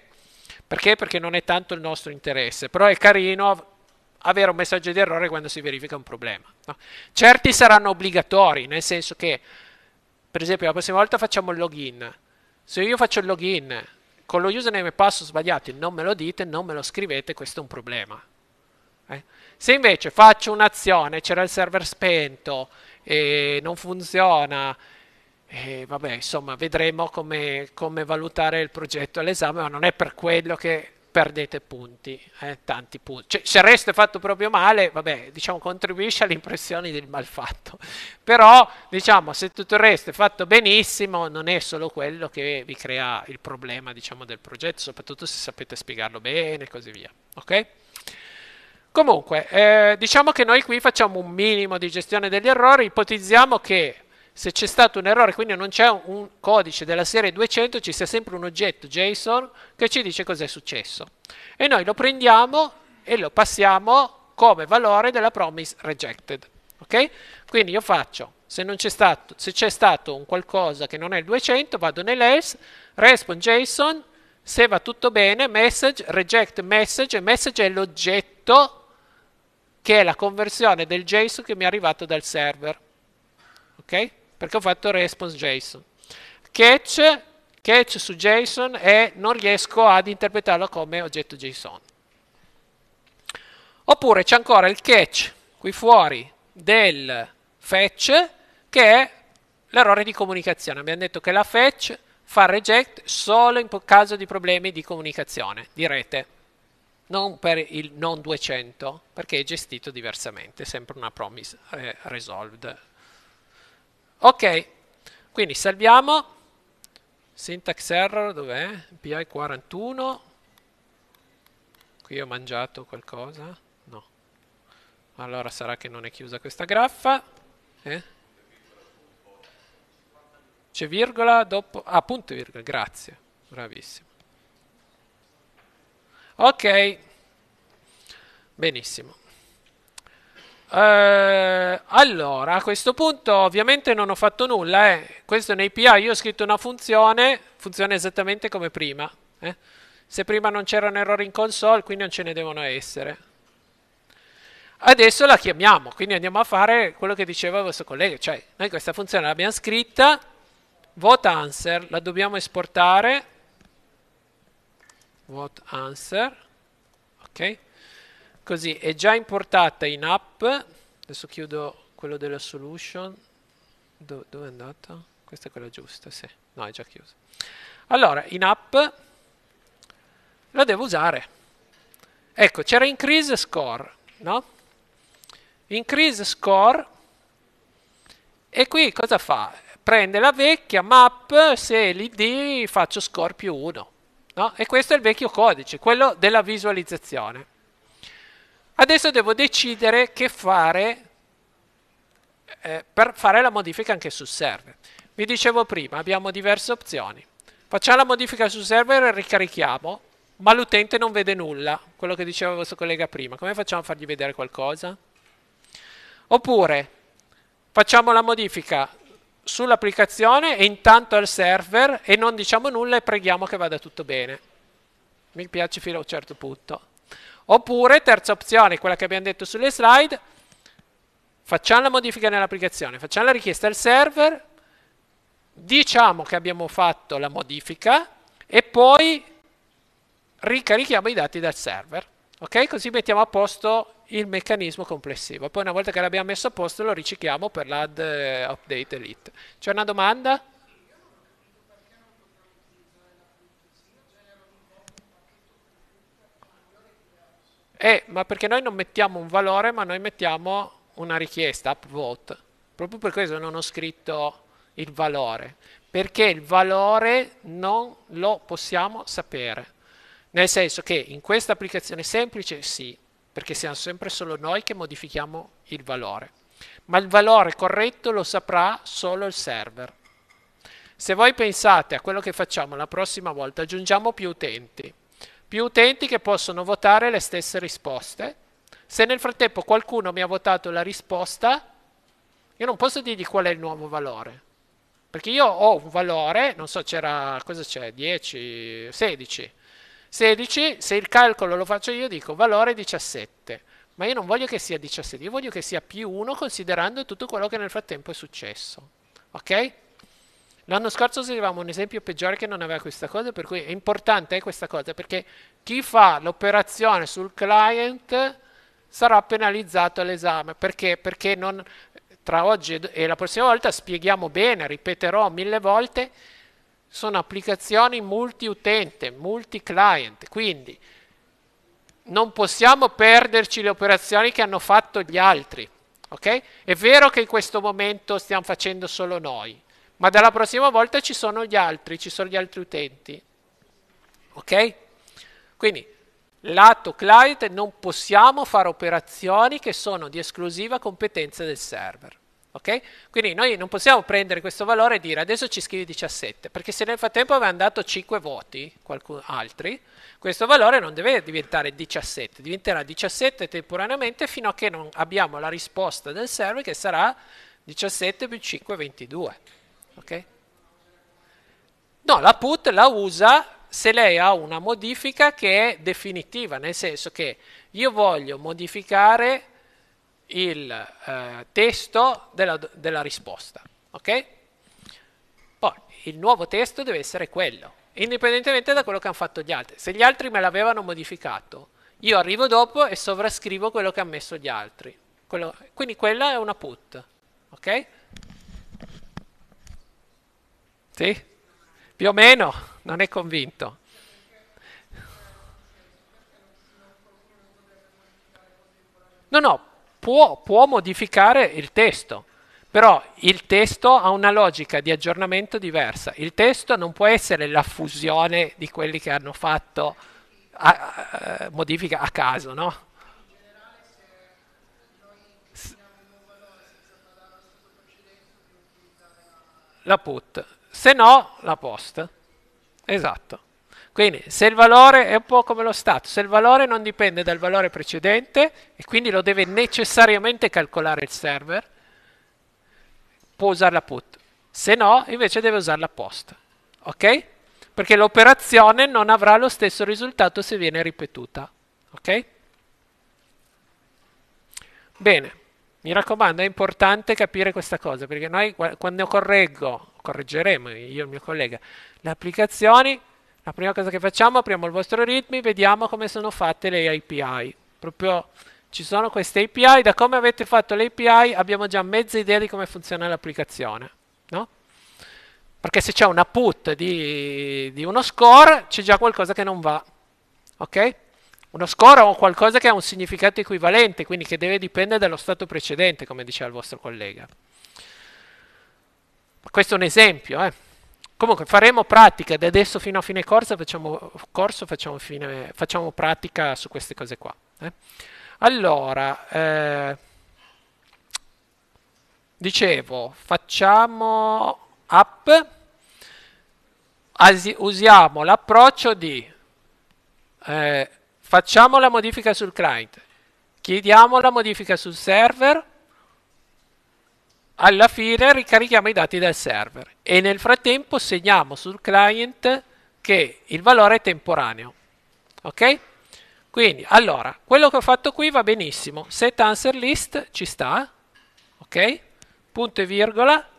Perché? Perché non è tanto il nostro interesse, però è carino avere un messaggio di errore quando si verifica un problema. No? Certi saranno obbligatori, nel senso che, per esempio, la prossima volta facciamo il login. Se io faccio il login con lo username e password sbagliati, non me lo dite, non me lo scrivete, questo è un problema. Eh? Se invece faccio un'azione, c'era il server spento, e non funziona. E vabbè, insomma, vedremo come, come, valutare il progetto all'esame, ma non è per quello che perdete punti, eh, tanti punti. Cioè, se il resto è fatto proprio male, vabbè, diciamo, contribuisce alle impressioni del malfatto. Però, diciamo, se tutto il resto è fatto benissimo, non è solo quello che vi crea il problema, diciamo, del progetto, soprattutto se sapete spiegarlo bene e così via. Ok? Comunque, eh, diciamo che noi qui facciamo un minimo di gestione degli errori, ipotizziamo che se c'è stato un errore, quindi non c'è un codice della serie 200, ci sia sempre un oggetto JSON che ci dice cos'è successo. E noi lo prendiamo e lo passiamo come valore della promise rejected. Okay? Quindi io faccio, se c'è stato, stato, un qualcosa che non è il 200, vado nell'else, respond JSON, se va tutto bene, message, reject message, message è l'oggetto che è la conversione del JSON che mi è arrivato dal server. Ok? Perché ho fatto response JSON. Catch, catch su JSON e non riesco ad interpretarlo come oggetto JSON. Oppure c'è ancora il catch qui fuori del fetch che è l'errore di comunicazione. Abbiamo detto che la fetch fa reject solo in caso di problemi di comunicazione, di rete non per il non 200 perché è gestito diversamente, sempre una promise eh, resolved. Ok, quindi salviamo, syntax error dov'è? PI 41, qui ho mangiato qualcosa, no, allora sarà che non è chiusa questa graffa, eh? c'è virgola dopo, ah punto virgola, grazie, bravissimo. Ok, benissimo. Eh, allora, a questo punto ovviamente non ho fatto nulla, eh. questo è un API, io ho scritto una funzione, funziona esattamente come prima. Eh. Se prima non c'erano errori in console, qui non ce ne devono essere. Adesso la chiamiamo, quindi andiamo a fare quello che diceva il vostro collega, cioè noi questa funzione l'abbiamo scritta, vota answer, la dobbiamo esportare, what answer ok così è già importata in app adesso chiudo quello della solution Do dove è andata? questa è quella giusta sì no è già chiusa allora in app la devo usare ecco c'era increase score no? increase score e qui cosa fa? prende la vecchia map se l'id faccio score più 1 No? E questo è il vecchio codice, quello della visualizzazione. Adesso devo decidere che fare eh, per fare la modifica anche sul server. Vi dicevo prima, abbiamo diverse opzioni. Facciamo la modifica sul server e ricarichiamo, ma l'utente non vede nulla, quello che diceva il vostro collega prima. Come facciamo a fargli vedere qualcosa? Oppure facciamo la modifica sull'applicazione e intanto al server e non diciamo nulla e preghiamo che vada tutto bene. Mi piace fino a un certo punto. Oppure, terza opzione, quella che abbiamo detto sulle slide, facciamo la modifica nell'applicazione, facciamo la richiesta al server, diciamo che abbiamo fatto la modifica e poi ricarichiamo i dati dal server. Ok? Così mettiamo a posto il meccanismo complessivo. Poi una volta che l'abbiamo messo a posto lo ricicliamo per l'add eh, update elite. C'è una domanda? Eh, ma perché noi non mettiamo un valore, ma noi mettiamo una richiesta, upvote. Proprio per questo non ho scritto il valore, perché il valore non lo possiamo sapere. Nel senso che in questa applicazione semplice sì, perché siamo sempre solo noi che modifichiamo il valore. Ma il valore corretto lo saprà solo il server. Se voi pensate a quello che facciamo la prossima volta, aggiungiamo più utenti, più utenti che possono votare le stesse risposte. Se nel frattempo qualcuno mi ha votato la risposta, io non posso dirgli qual è il nuovo valore. Perché io ho un valore, non so, c'era, cosa c'è, 10, 16 16, se il calcolo lo faccio io dico valore 17, ma io non voglio che sia 17, io voglio che sia più 1 considerando tutto quello che nel frattempo è successo. Ok? L'anno scorso usavamo un esempio peggiore che non aveva questa cosa, per cui è importante eh, questa cosa, perché chi fa l'operazione sul client sarà penalizzato all'esame. Perché? Perché non, tra oggi e la prossima volta spieghiamo bene, ripeterò mille volte sono applicazioni multi-utente, multi-client, quindi non possiamo perderci le operazioni che hanno fatto gli altri. Okay? È vero che in questo momento stiamo facendo solo noi, ma dalla prossima volta ci sono gli altri, ci sono gli altri utenti. Ok? Quindi, lato client non possiamo fare operazioni che sono di esclusiva competenza del server. Okay? Quindi noi non possiamo prendere questo valore e dire adesso ci scrivi 17, perché se nel frattempo avevano dato 5 voti qualcun, altri, questo valore non deve diventare 17, diventerà 17 temporaneamente fino a che non abbiamo la risposta del server che sarà 17 più 5, 22. Okay? No, la put la usa se lei ha una modifica che è definitiva, nel senso che io voglio modificare il eh, testo della, della risposta. Ok? Poi il nuovo testo deve essere quello, indipendentemente da quello che hanno fatto gli altri. Se gli altri me l'avevano modificato, io arrivo dopo e sovrascrivo quello che hanno messo gli altri. Quello, quindi quella è una put. Ok? Sì? Più o meno, non è convinto. No, no, può, può modificare il testo, però il testo ha una logica di aggiornamento diversa. Il testo non può essere la fusione di quelli che hanno fatto a, a, a, eh, modifica a caso, no? La put, se no la post. Esatto. Quindi se il valore è un po' come lo stato, se il valore non dipende dal valore precedente e quindi lo deve necessariamente calcolare il server, può usare la put. Se no, invece deve usare la post. Ok? Perché l'operazione non avrà lo stesso risultato se viene ripetuta. Ok? Bene. Mi raccomando, è importante capire questa cosa, perché noi quando correggo, correggeremo io e il mio collega, le applicazioni la prima cosa che facciamo, apriamo il vostro ritmi, vediamo come sono fatte le API. Proprio ci sono queste API, da come avete fatto le API abbiamo già mezza idea di come funziona l'applicazione, no? Perché se c'è una put di, di uno score, c'è già qualcosa che non va, ok? Uno score o qualcosa che ha un significato equivalente, quindi che deve dipendere dallo stato precedente, come diceva il vostro collega. questo è un esempio, eh? Comunque faremo pratica da adesso fino a fine corso, facciamo, corso, facciamo, fine, facciamo pratica su queste cose qua. Eh? Allora, eh, dicevo, facciamo app, usiamo l'approccio di eh, facciamo la modifica sul client, chiediamo la modifica sul server, alla fine ricarichiamo i dati dal server e nel frattempo segniamo sul client che il valore è temporaneo. Ok? Quindi, allora, quello che ho fatto qui va benissimo. Set answer list ci sta, ok? Punto e virgola.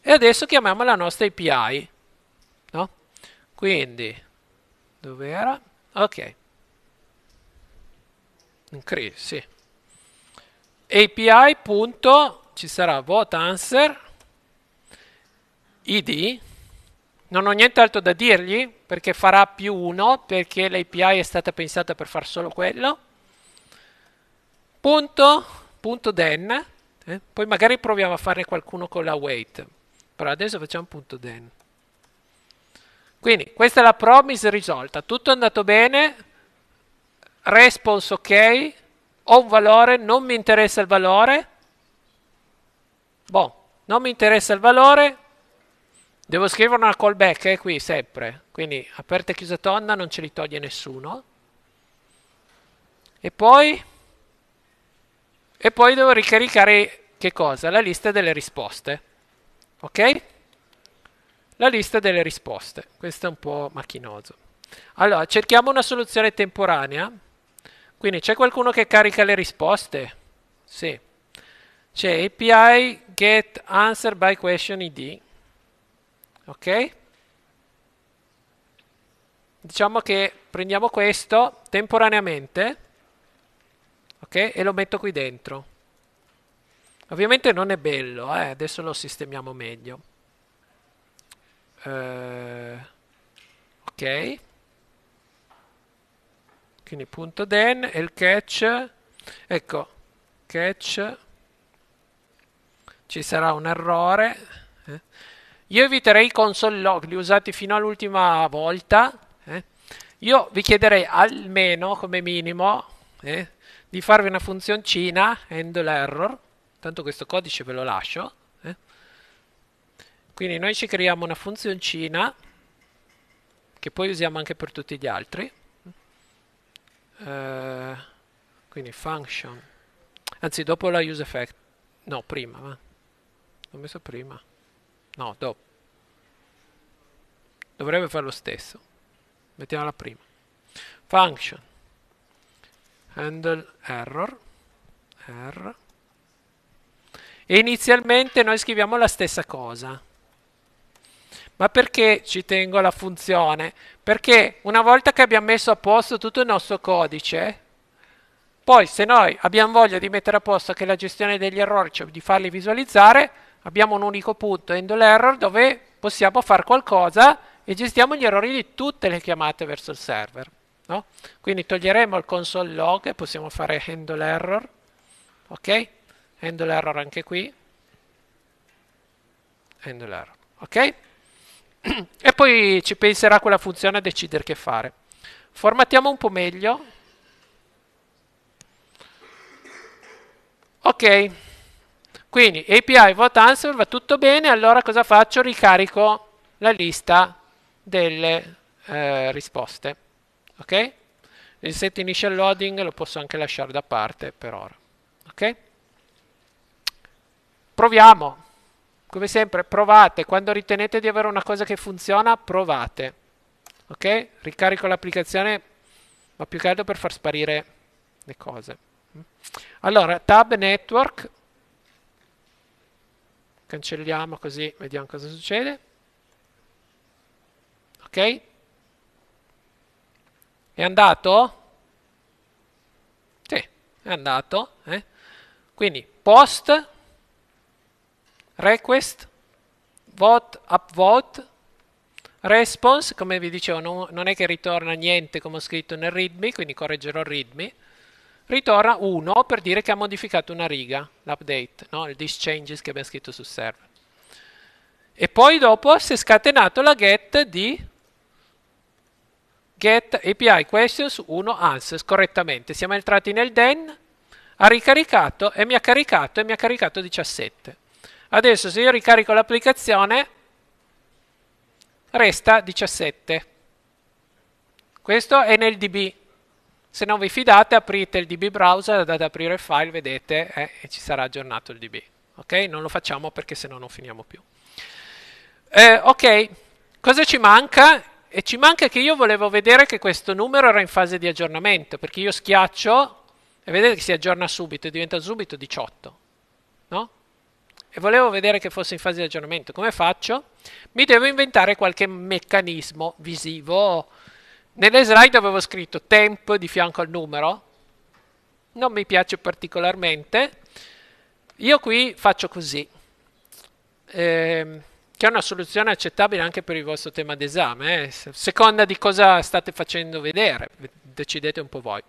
E adesso chiamiamo la nostra API, no? Quindi, dove era? Ok. Increase, sì. API. Punto ci sarà vote answer id non ho nient'altro da dirgli perché farà più uno perché l'API è stata pensata per far solo quello punto, punto then eh? poi magari proviamo a fare qualcuno con la wait però adesso facciamo punto then quindi questa è la promise risolta tutto è andato bene response ok ho un valore non mi interessa il valore Boh, non mi interessa il valore. Devo scrivere una callback eh, qui sempre. Quindi aperta e chiusa tonda, non ce li toglie nessuno. E poi, e poi devo ricaricare che cosa? La lista delle risposte. Ok? La lista delle risposte. Questo è un po' macchinoso. Allora, cerchiamo una soluzione temporanea. Quindi c'è qualcuno che carica le risposte? Sì c'è API get answer by question id ok diciamo che prendiamo questo temporaneamente ok e lo metto qui dentro ovviamente non è bello eh? adesso lo sistemiamo meglio uh, ok quindi punto then e il catch ecco catch ci sarà un errore. Eh? Io eviterei i console log, li usati fino all'ultima volta. Eh? Io vi chiederei almeno, come minimo, eh, di farvi una funzioncina, handle error, tanto questo codice ve lo lascio. Eh. Quindi noi ci creiamo una funzioncina che poi usiamo anche per tutti gli altri. Uh, quindi function anzi dopo la use effect no prima ma L'ho messo prima. No, dopo. Dovrebbe fare lo stesso. Mettiamola prima. Function. Handle error. R. E inizialmente noi scriviamo la stessa cosa. Ma perché ci tengo alla funzione? Perché una volta che abbiamo messo a posto tutto il nostro codice, poi se noi abbiamo voglia di mettere a posto anche la gestione degli errori, cioè di farli visualizzare, abbiamo un unico punto handle error dove possiamo fare qualcosa e gestiamo gli errori di tutte le chiamate verso il server. No? Quindi toglieremo il console log e possiamo fare handle error, ok? Handle error anche qui, handle error, ok? e poi ci penserà quella funzione a decidere che fare. Formattiamo un po' meglio. Ok. Quindi API vote answer va tutto bene, allora cosa faccio? Ricarico la lista delle eh, risposte. Ok? Il set initial loading lo posso anche lasciare da parte per ora. Ok? Proviamo. Come sempre, provate. Quando ritenete di avere una cosa che funziona, provate. Ok? Ricarico l'applicazione, ma più che altro per far sparire le cose. Allora, tab network cancelliamo così vediamo cosa succede ok è andato? sì è andato eh? quindi post request vote upvote response come vi dicevo non, non è che ritorna niente come ho scritto nel readme quindi correggerò il readme ritorna 1 per dire che ha modificato una riga, l'update, no? il this changes che abbiamo scritto sul server. E poi dopo si è scatenato la get di get API questions 1 answers correttamente. Siamo entrati nel den, ha ricaricato e mi ha caricato e mi ha caricato 17. Adesso se io ricarico l'applicazione resta 17. Questo è nel DB, se non vi fidate aprite il DB browser, andate ad aprire il file, vedete eh, e ci sarà aggiornato il DB. Ok? Non lo facciamo perché sennò non finiamo più. Eh, ok, cosa ci manca? E ci manca che io volevo vedere che questo numero era in fase di aggiornamento, perché io schiaccio e vedete che si aggiorna subito, e diventa subito 18. No? E volevo vedere che fosse in fase di aggiornamento. Come faccio? Mi devo inventare qualche meccanismo visivo nelle slide avevo scritto temp di fianco al numero, non mi piace particolarmente. Io qui faccio così, eh, che è una soluzione accettabile anche per il vostro tema d'esame, eh. seconda di cosa state facendo vedere, decidete un po' voi.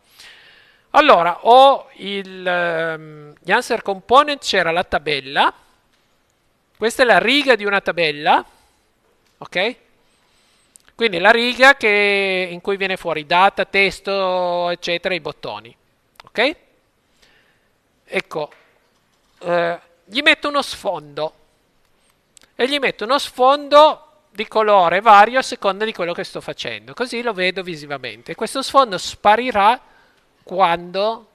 Allora, ho il, um, gli answer component, c'era la tabella, questa è la riga di una tabella, ok? Quindi la riga che, in cui viene fuori data, testo, eccetera, i bottoni. Ok? Ecco, eh, gli metto uno sfondo e gli metto uno sfondo di colore vario a seconda di quello che sto facendo, così lo vedo visivamente. Questo sfondo sparirà quando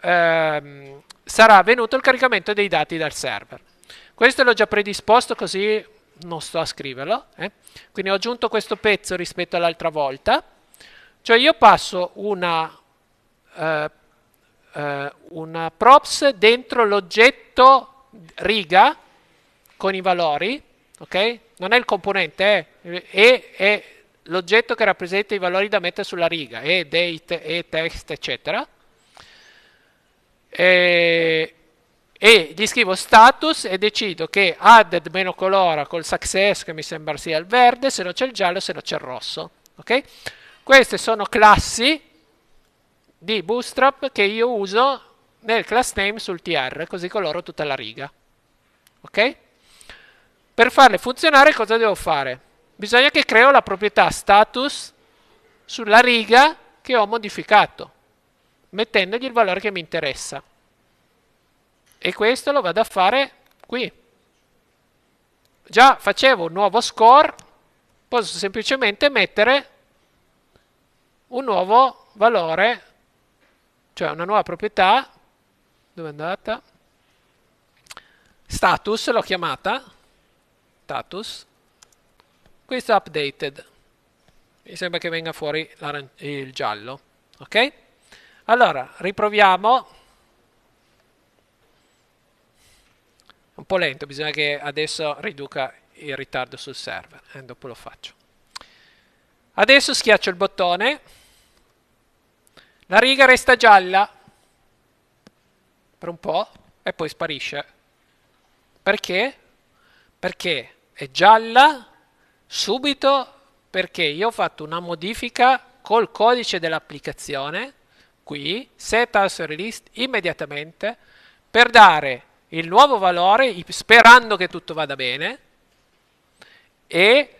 ehm, sarà avvenuto il caricamento dei dati dal server. Questo l'ho già predisposto così non sto a scriverlo, eh? quindi ho aggiunto questo pezzo rispetto all'altra volta, cioè io passo una, eh, eh, una props dentro l'oggetto riga con i valori, ok? Non è il componente, eh? è, è l'oggetto che rappresenta i valori da mettere sulla riga, e date, e text, eccetera. E e gli scrivo status e decido che added meno colora col success che mi sembra sia il verde, se no c'è il giallo, se no c'è il rosso. Okay? Queste sono classi di bootstrap che io uso nel class name sul tr, così coloro tutta la riga. Okay? Per farle funzionare cosa devo fare? Bisogna che creo la proprietà status sulla riga che ho modificato, mettendogli il valore che mi interessa e questo lo vado a fare qui. Già facevo un nuovo score, posso semplicemente mettere un nuovo valore, cioè una nuova proprietà, dove è andata? Status l'ho chiamata, status, questo updated, mi sembra che venga fuori il giallo, ok? Allora, riproviamo un po' lento, bisogna che adesso riduca il ritardo sul server e eh, dopo lo faccio. Adesso schiaccio il bottone, la riga resta gialla per un po' e poi sparisce. Perché? Perché è gialla subito perché io ho fatto una modifica col codice dell'applicazione qui, set as release, immediatamente per dare il nuovo valore sperando che tutto vada bene e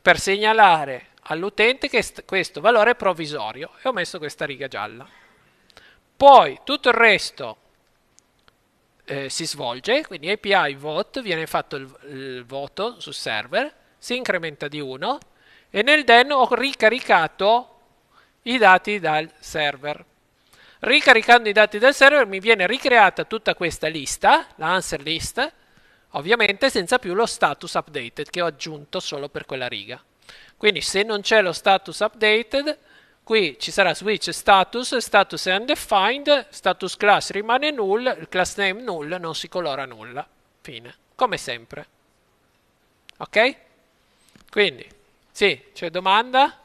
per segnalare all'utente che questo valore è provvisorio e ho messo questa riga gialla. Poi tutto il resto eh, si svolge, quindi API vote, viene fatto il, il voto sul server, si incrementa di 1 e nel den ho ricaricato i dati dal server. Ricaricando i dati del server mi viene ricreata tutta questa lista, la answer list, ovviamente senza più lo status updated che ho aggiunto solo per quella riga. Quindi se non c'è lo status updated, qui ci sarà switch status, status è undefined, status class rimane null, il class name null, non si colora nulla. Fine. Come sempre. Ok? Quindi, sì, c'è domanda?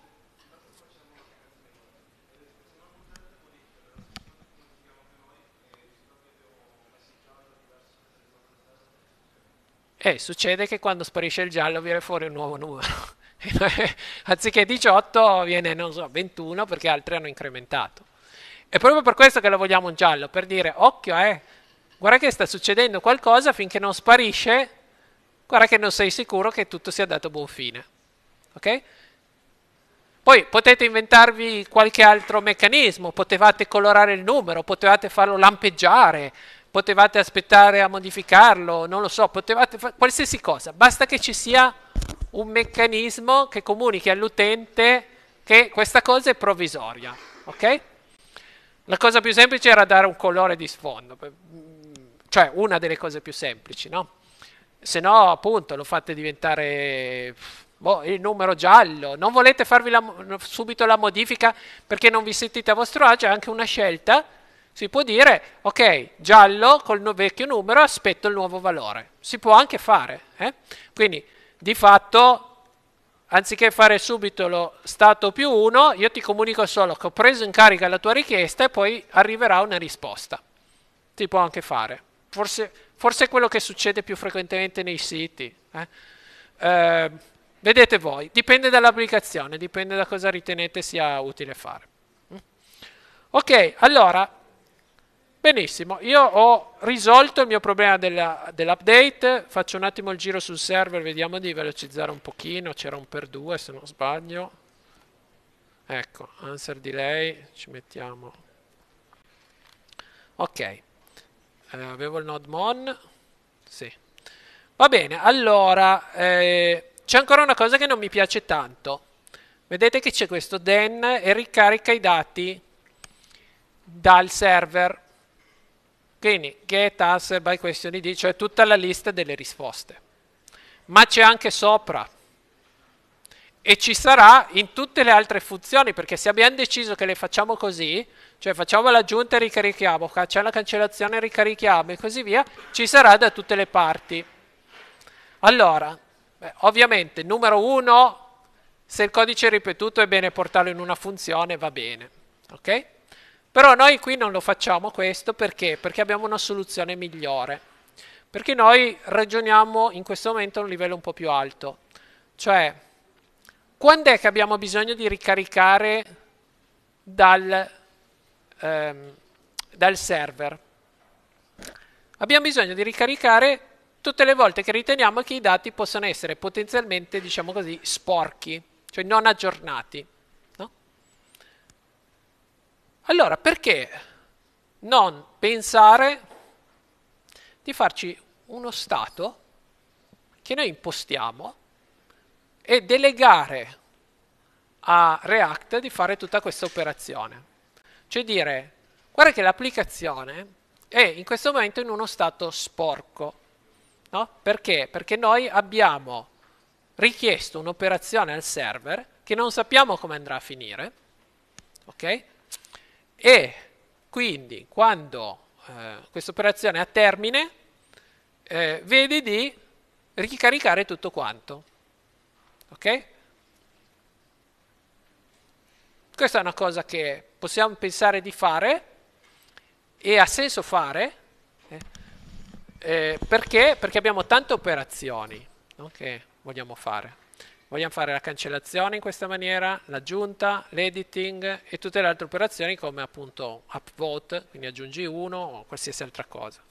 E eh, succede che quando sparisce il giallo viene fuori un nuovo numero. Anziché 18 viene, non so, 21 perché altri hanno incrementato. È proprio per questo che lo vogliamo un giallo, per dire, occhio, eh, guarda che sta succedendo qualcosa finché non sparisce, guarda che non sei sicuro che tutto sia dato buon fine. Ok? Poi potete inventarvi qualche altro meccanismo, potevate colorare il numero, potevate farlo lampeggiare, potevate aspettare a modificarlo, non lo so, potevate fare qualsiasi cosa, basta che ci sia un meccanismo che comunichi all'utente che questa cosa è provvisoria, ok? La cosa più semplice era dare un colore di sfondo, mm, cioè una delle cose più semplici, no? Se no, appunto, lo fate diventare boh, il numero giallo. Non volete farvi la, subito la modifica perché non vi sentite a vostro agio, è anche una scelta si può dire, ok, giallo col vecchio numero, aspetto il nuovo valore. Si può anche fare. Eh? Quindi, di fatto, anziché fare subito lo stato più 1, io ti comunico solo che ho preso in carica la tua richiesta e poi arriverà una risposta. Si può anche fare. Forse, forse è quello che succede più frequentemente nei siti. Eh? Eh, vedete voi, dipende dall'applicazione, dipende da cosa ritenete sia utile fare. Mm? Ok, allora Benissimo, io ho risolto il mio problema della, dell'update, faccio un attimo il giro sul server, vediamo di velocizzare un pochino, c'era un per due se non sbaglio. Ecco, answer delay, ci mettiamo. Ok, eh, avevo il node mon, sì. Va bene, allora, eh, c'è ancora una cosa che non mi piace tanto. Vedete che c'è questo den e ricarica i dati dal server quindi get answer by question id, cioè tutta la lista delle risposte. Ma c'è anche sopra. E ci sarà in tutte le altre funzioni, perché se abbiamo deciso che le facciamo così, cioè facciamo l'aggiunta e ricarichiamo, c'è la cancellazione e ricarichiamo e così via, ci sarà da tutte le parti. Allora, beh, ovviamente, numero uno, se il codice è ripetuto è bene portarlo in una funzione, va bene. Ok? Però noi qui non lo facciamo questo perché? Perché abbiamo una soluzione migliore. Perché noi ragioniamo in questo momento a un livello un po' più alto. Cioè, quando è che abbiamo bisogno di ricaricare dal, ehm, dal server? Abbiamo bisogno di ricaricare tutte le volte che riteniamo che i dati possano essere potenzialmente, diciamo così, sporchi, cioè non aggiornati. Allora, perché non pensare di farci uno Stato che noi impostiamo e delegare a React di fare tutta questa operazione? Cioè dire, guarda che l'applicazione è in questo momento in uno stato sporco. No? Perché? Perché noi abbiamo richiesto un'operazione al server che non sappiamo come andrà a finire, okay? e quindi quando eh, questa operazione è a termine eh, vedi di ricaricare tutto quanto. Ok? Questa è una cosa che possiamo pensare di fare e ha senso fare eh, eh perché? perché abbiamo tante operazioni no? che vogliamo fare. Vogliamo fare la cancellazione in questa maniera, l'aggiunta, l'editing e tutte le altre operazioni come appunto upvote, quindi aggiungi uno o qualsiasi altra cosa.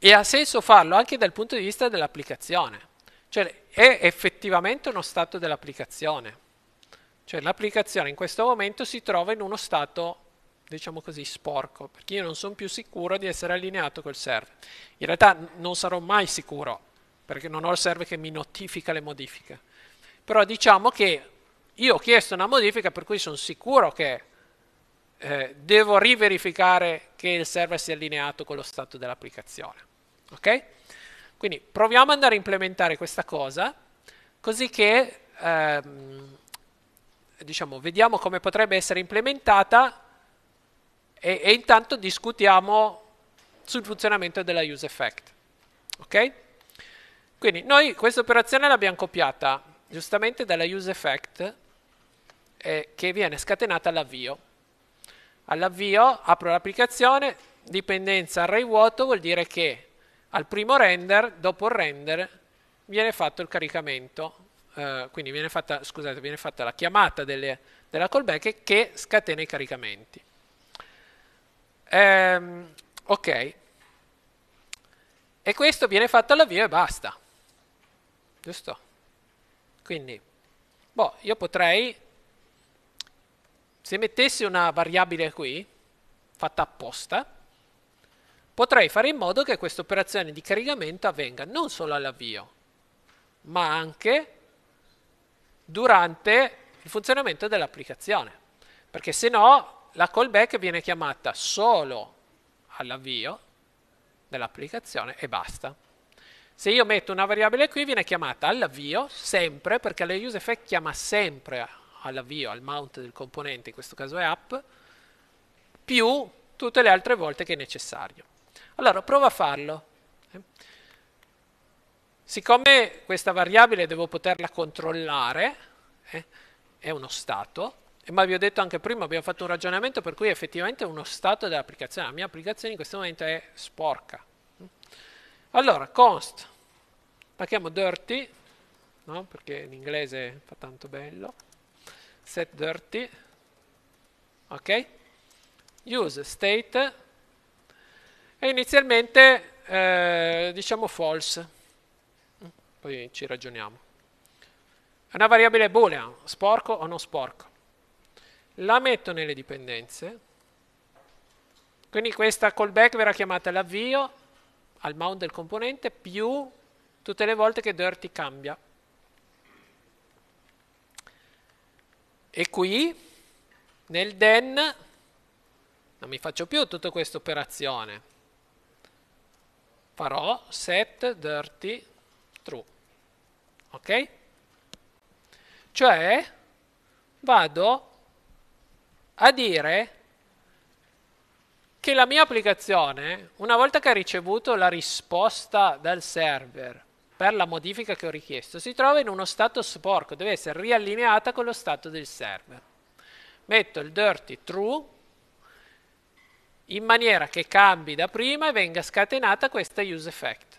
E ha senso farlo anche dal punto di vista dell'applicazione, cioè è effettivamente uno stato dell'applicazione. Cioè l'applicazione in questo momento si trova in uno stato diciamo così, sporco, perché io non sono più sicuro di essere allineato col server. In realtà non sarò mai sicuro, perché non ho il server che mi notifica le modifiche. Però diciamo che io ho chiesto una modifica per cui sono sicuro che eh, devo riverificare che il server sia allineato con lo stato dell'applicazione. Ok? Quindi proviamo ad andare a implementare questa cosa, così che ehm, diciamo, vediamo come potrebbe essere implementata e, e intanto discutiamo sul funzionamento della use effect. Okay? Quindi noi questa operazione l'abbiamo copiata giustamente dalla useEffect eh, che viene scatenata all'avvio. All'avvio apro l'applicazione, dipendenza array vuoto vuol dire che al primo render, dopo il render, viene fatto il caricamento, eh, quindi viene fatta, scusate, viene fatta la chiamata delle, della callback che scatena i caricamenti. Ehm, ok, e questo viene fatto all'avvio e basta giusto? Quindi, boh, io potrei, se mettessi una variabile qui, fatta apposta, potrei fare in modo che questa operazione di caricamento avvenga non solo all'avvio, ma anche durante il funzionamento dell'applicazione. Perché se no la callback viene chiamata solo all'avvio dell'applicazione e basta. Se io metto una variabile qui viene chiamata all'avvio, sempre, perché la useEffect chiama sempre all'avvio, al mount del componente, in questo caso è app, più tutte le altre volte che è necessario. Allora, provo a farlo. Siccome questa variabile devo poterla controllare, eh, è uno stato, ma vi ho detto anche prima, abbiamo fatto un ragionamento per cui effettivamente è uno stato dell'applicazione. La mia applicazione in questo momento è sporca, allora, const, la chiamo dirty, no? perché in inglese fa tanto bello, set dirty, ok? Use state e inizialmente eh, diciamo false, poi ci ragioniamo. È una variabile boolean, sporco o non sporco. La metto nelle dipendenze, quindi questa callback verrà chiamata l'avvio al mount del componente più tutte le volte che dirty cambia. E qui nel den non mi faccio più tutta questa operazione, farò set dirty true, ok? Cioè vado a dire che la mia applicazione, una volta che ha ricevuto la risposta dal server per la modifica che ho richiesto, si trova in uno stato sporco, deve essere riallineata con lo stato del server. Metto il dirty true in maniera che cambi da prima e venga scatenata questa use effect.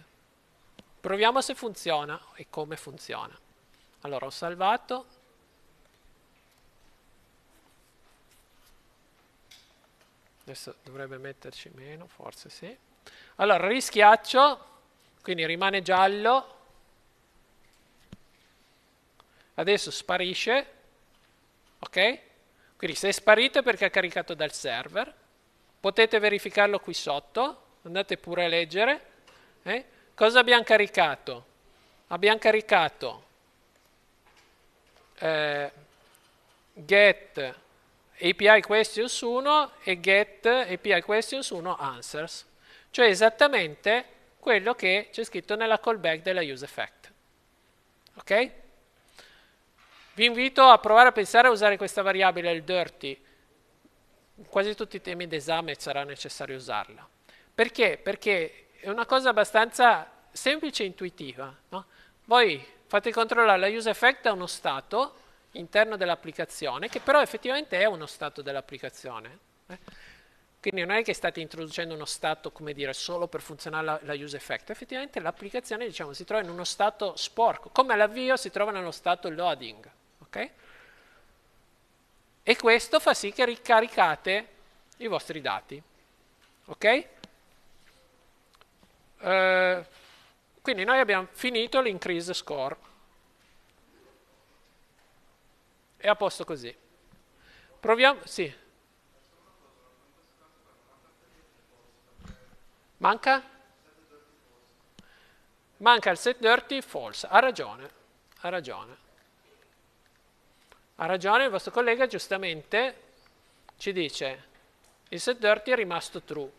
Proviamo se funziona e come funziona. Allora ho salvato, adesso dovrebbe metterci meno, forse sì. Allora, rischiaccio, quindi rimane giallo, adesso sparisce, ok? Quindi se è sparito è perché è caricato dal server, potete verificarlo qui sotto, andate pure a leggere. Eh? Cosa abbiamo caricato? Abbiamo caricato eh, get API questions 1 e get API questions 1 answers, cioè esattamente quello che c'è scritto nella callback della use effect. Ok? Vi invito a provare a pensare a usare questa variabile, il dirty. In quasi tutti i temi d'esame sarà necessario usarla. Perché? Perché è una cosa abbastanza semplice e intuitiva. No? Voi fate controllare la use effect da uno stato interno dell'applicazione, che però effettivamente è uno stato dell'applicazione. Eh. Quindi non è che state introducendo uno stato, come dire, solo per funzionare la, la use effect, effettivamente l'applicazione diciamo, si trova in uno stato sporco, come all'avvio si trova nello stato loading. Okay? E questo fa sì che ricaricate i vostri dati. Ok? Uh, quindi noi abbiamo finito l'increase score. è a posto così. Proviamo, sì. Manca? Manca il set dirty false, ha ragione, ha ragione. Ha ragione il vostro collega, giustamente ci dice il set dirty è rimasto true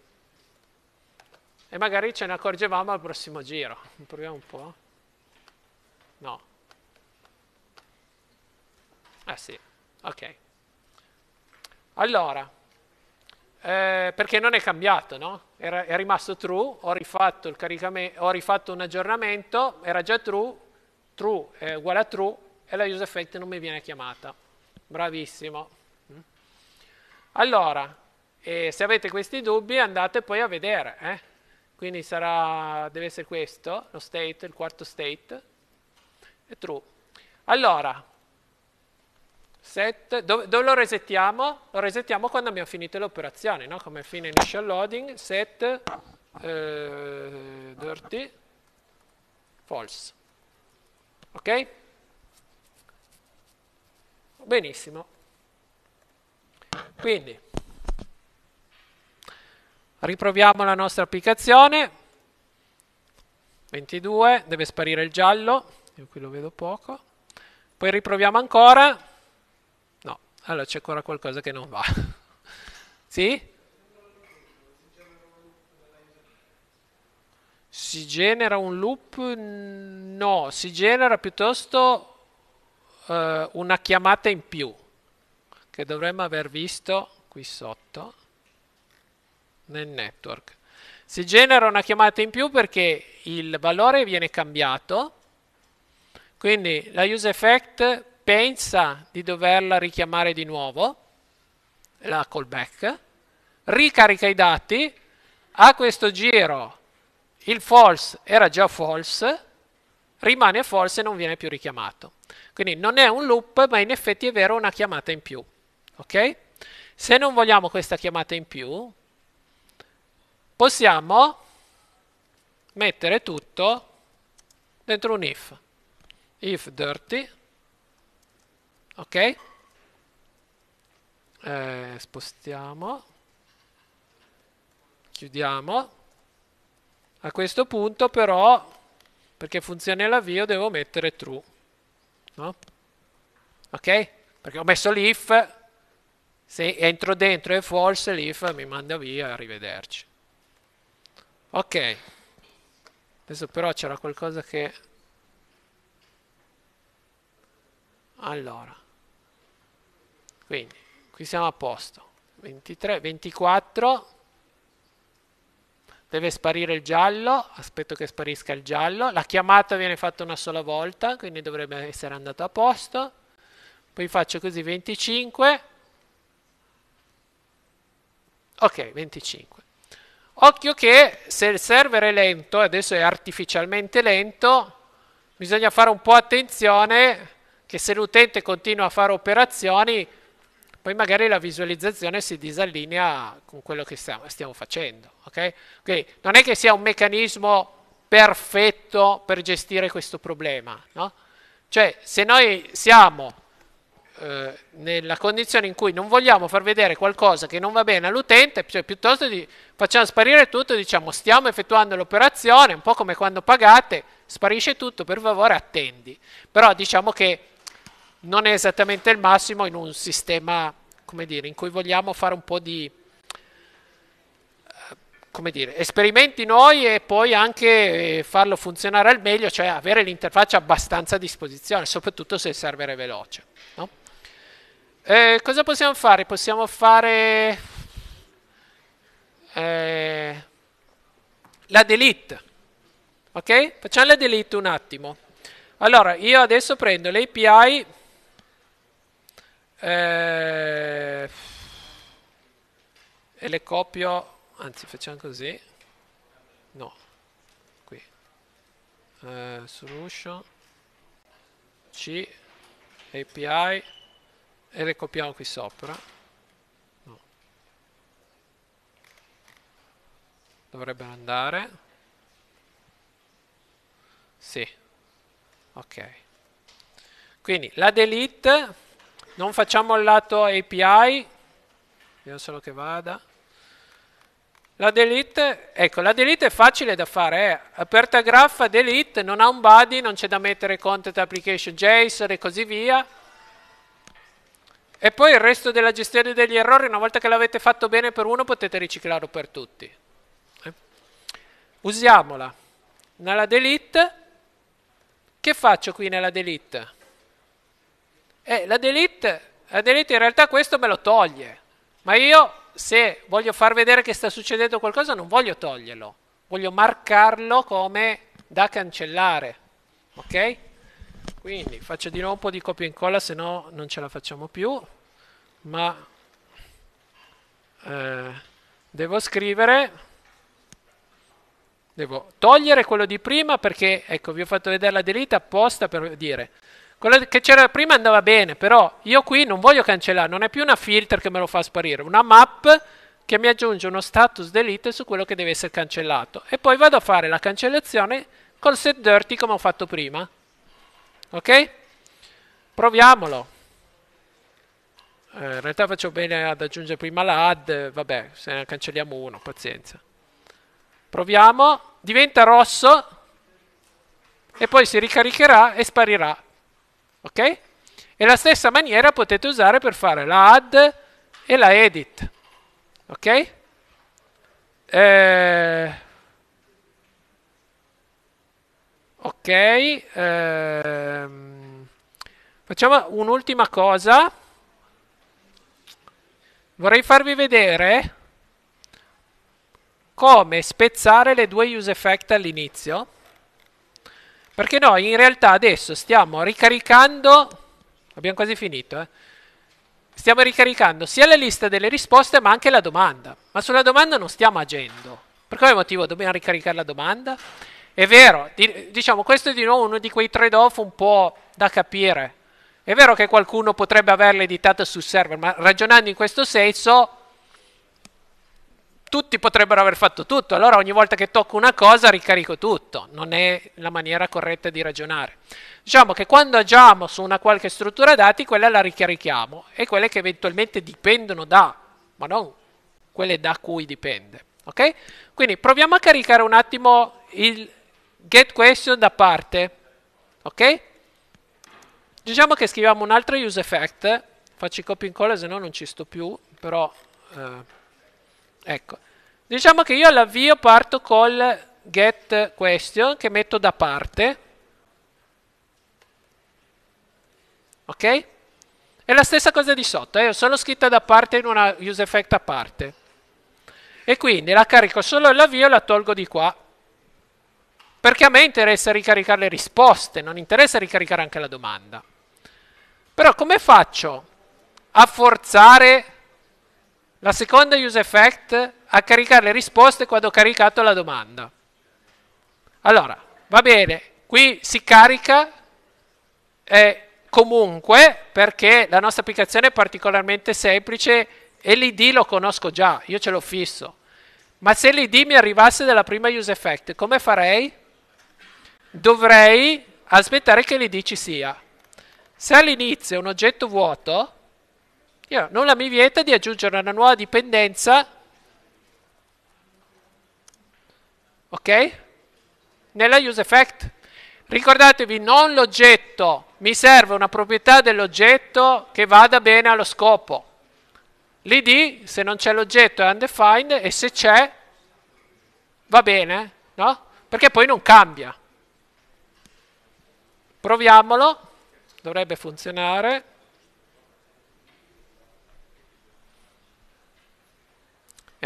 e magari ce ne accorgevamo al prossimo giro. Proviamo un po'. No. Ah sì, ok. Allora, eh, perché non è cambiato, no? Era, è rimasto true, ho rifatto, ho rifatto, un aggiornamento, era già true, true è uguale a true e la use effect non mi viene chiamata. Bravissimo. Mm. Allora, eh, se avete questi dubbi andate poi a vedere, eh? quindi sarà, deve essere questo, lo state, il quarto state, è true. Allora, set, dove, dove, lo resettiamo? Lo resettiamo quando abbiamo finito le operazioni, no? come fine initial loading, set eh, dirty false. Ok? Benissimo. Quindi riproviamo la nostra applicazione. 22, deve sparire il giallo, io qui lo vedo poco. Poi riproviamo ancora, allora c'è ancora qualcosa che non va. sì? Si genera un loop? No, si genera piuttosto eh, una chiamata in più che dovremmo aver visto qui sotto nel network. Si genera una chiamata in più perché il valore viene cambiato, quindi la useEffect pensa di doverla richiamare di nuovo, la callback, ricarica i dati, a questo giro il false era già false, rimane false e non viene più richiamato. Quindi non è un loop, ma in effetti è vero una chiamata in più. Ok? Se non vogliamo questa chiamata in più, possiamo mettere tutto dentro un if. If dirty ok eh, spostiamo chiudiamo a questo punto però perché funziona l'avvio devo mettere true no? ok perché ho messo l'if se entro dentro e false l'if mi manda via arrivederci ok adesso però c'era qualcosa che allora quindi qui siamo a posto. 23, 24, deve sparire il giallo, aspetto che sparisca il giallo, la chiamata viene fatta una sola volta, quindi dovrebbe essere andato a posto, poi faccio così 25, ok 25. Occhio che se il server è lento, adesso è artificialmente lento, bisogna fare un po' attenzione che se l'utente continua a fare operazioni poi magari la visualizzazione si disallinea con quello che stiamo, stiamo facendo. Okay? Quindi non è che sia un meccanismo perfetto per gestire questo problema. No? Cioè, se noi siamo eh, nella condizione in cui non vogliamo far vedere qualcosa che non va bene all'utente, cioè, piuttosto di, facciamo sparire tutto e diciamo stiamo effettuando l'operazione, un po' come quando pagate, sparisce tutto, per favore attendi. Però diciamo che non è esattamente il massimo in un sistema, come dire, in cui vogliamo fare un po' di eh, come dire, esperimenti noi e poi anche eh, farlo funzionare al meglio, cioè avere l'interfaccia abbastanza a disposizione, soprattutto se il server è veloce. No? Eh, cosa possiamo fare? Possiamo fare eh, la delete. Ok? Facciamo la delete un attimo. Allora, io adesso prendo l'API eh, e le copio, anzi facciamo così, no, qui, eh, solution, C, API e le copiamo qui sopra. No. Dovrebbe andare. Sì. Ok. Quindi la delete non facciamo il lato API, vediamo solo che vada. La delete, ecco, la delete è facile da fare, eh. aperta graffa, delete, non ha un body, non c'è da mettere content application JSON e così via. E poi il resto della gestione degli errori, una volta che l'avete fatto bene per uno, potete riciclarlo per tutti. Eh. Usiamola. Nella delete, che faccio qui nella delete? Eh, la, delete, la delete in realtà questo me lo toglie, ma io se voglio far vedere che sta succedendo qualcosa non voglio toglierlo, voglio marcarlo come da cancellare, ok? Quindi faccio di nuovo un po' di copia e incolla, se no non ce la facciamo più, ma eh, devo scrivere, devo togliere quello di prima perché, ecco, vi ho fatto vedere la delete apposta per dire quello che c'era prima andava bene, però io qui non voglio cancellare, non è più una filter che me lo fa sparire, una map che mi aggiunge uno status delete su quello che deve essere cancellato. E poi vado a fare la cancellazione col set dirty come ho fatto prima. Ok? Proviamolo. Eh, in realtà faccio bene ad aggiungere prima la add, vabbè, se ne cancelliamo uno, pazienza. Proviamo, diventa rosso e poi si ricaricherà e sparirà. Ok? E la stessa maniera potete usare per fare la add e la edit. Ok? Eh, ok. Eh, facciamo un'ultima cosa. Vorrei farvi vedere come spezzare le due use effect all'inizio. Perché noi in realtà adesso stiamo ricaricando, abbiamo quasi finito, eh? stiamo ricaricando sia la lista delle risposte ma anche la domanda. Ma sulla domanda non stiamo agendo. Per quale motivo dobbiamo ricaricare la domanda? È vero, di, diciamo, questo è di nuovo uno di quei trade-off un po' da capire. È vero che qualcuno potrebbe averla editata sul server, ma ragionando in questo senso tutti potrebbero aver fatto tutto, allora ogni volta che tocco una cosa ricarico tutto, non è la maniera corretta di ragionare. Diciamo che quando agiamo su una qualche struttura dati, quella la ricarichiamo e quelle che eventualmente dipendono da, ma non quelle da cui dipende. Ok? Quindi proviamo a caricare un attimo il get question da parte. Ok? Diciamo che scriviamo un altro use effect, faccio copy e incolla se no non ci sto più, però... Eh, Ecco, diciamo che io all'avvio parto col get question che metto da parte. Ok? È la stessa cosa di sotto, è eh? solo scritta da parte in una use effect a parte. E quindi la carico solo all'avvio e la tolgo di qua. Perché a me interessa ricaricare le risposte, non interessa ricaricare anche la domanda. Però come faccio a forzare la seconda use effect a caricare le risposte quando ho caricato la domanda. Allora, va bene, qui si carica eh, comunque perché la nostra applicazione è particolarmente semplice e l'ID lo conosco già, io ce l'ho fisso. Ma se l'ID mi arrivasse dalla prima use effect, come farei? Dovrei aspettare che l'ID ci sia. Se all'inizio è un oggetto vuoto, io non mi vieta di aggiungere una nuova dipendenza, ok? Nella use effect. Ricordatevi, non l'oggetto, mi serve una proprietà dell'oggetto che vada bene allo scopo. L'id, se non c'è l'oggetto, è undefined e se c'è, va bene, no? Perché poi non cambia. Proviamolo, dovrebbe funzionare.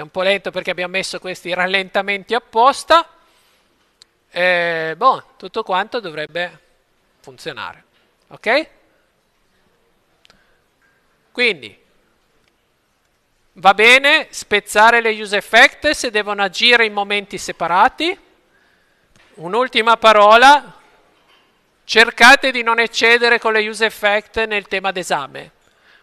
È un po' lento perché abbiamo messo questi rallentamenti apposta. E, boh, tutto quanto dovrebbe funzionare. Ok? Quindi va bene spezzare le use effect se devono agire in momenti separati. Un'ultima parola, cercate di non eccedere con le use effect nel tema d'esame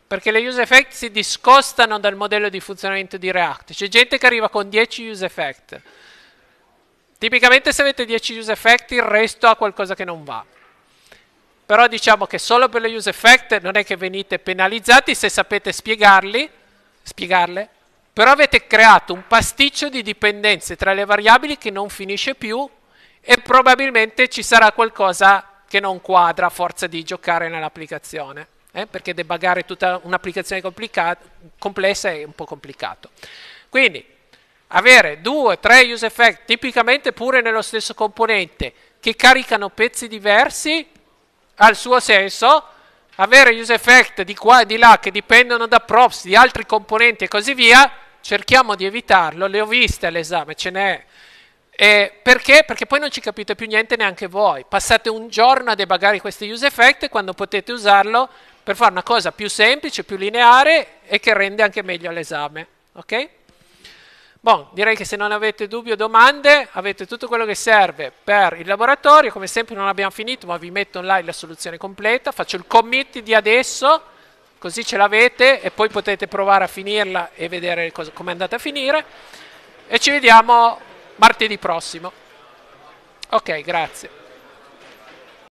perché le use effect si discostano dal modello di funzionamento di React. C'è gente che arriva con 10 use effect. Tipicamente se avete 10 use effect il resto ha qualcosa che non va. Però diciamo che solo per le use effect non è che venite penalizzati se sapete spiegarli, spiegarle, però avete creato un pasticcio di dipendenze tra le variabili che non finisce più e probabilmente ci sarà qualcosa che non quadra a forza di giocare nell'applicazione eh, perché debuggare tutta un'applicazione complessa è un po' complicato. Quindi avere due, tre use effect, tipicamente pure nello stesso componente, che caricano pezzi diversi, al suo senso, avere use effect di qua e di là che dipendono da props, di altri componenti e così via, cerchiamo di evitarlo, le ho viste all'esame, ce n'è. Eh, perché? Perché poi non ci capite più niente neanche voi. Passate un giorno a debugare questi use effect quando potete usarlo per fare una cosa più semplice, più lineare e che rende anche meglio l'esame. Ok? Bon, direi che se non avete dubbi o domande avete tutto quello che serve per il laboratorio, come sempre non abbiamo finito ma vi metto online la soluzione completa, faccio il commit di adesso così ce l'avete e poi potete provare a finirla e vedere come è andata a finire e ci vediamo martedì prossimo. Ok, grazie.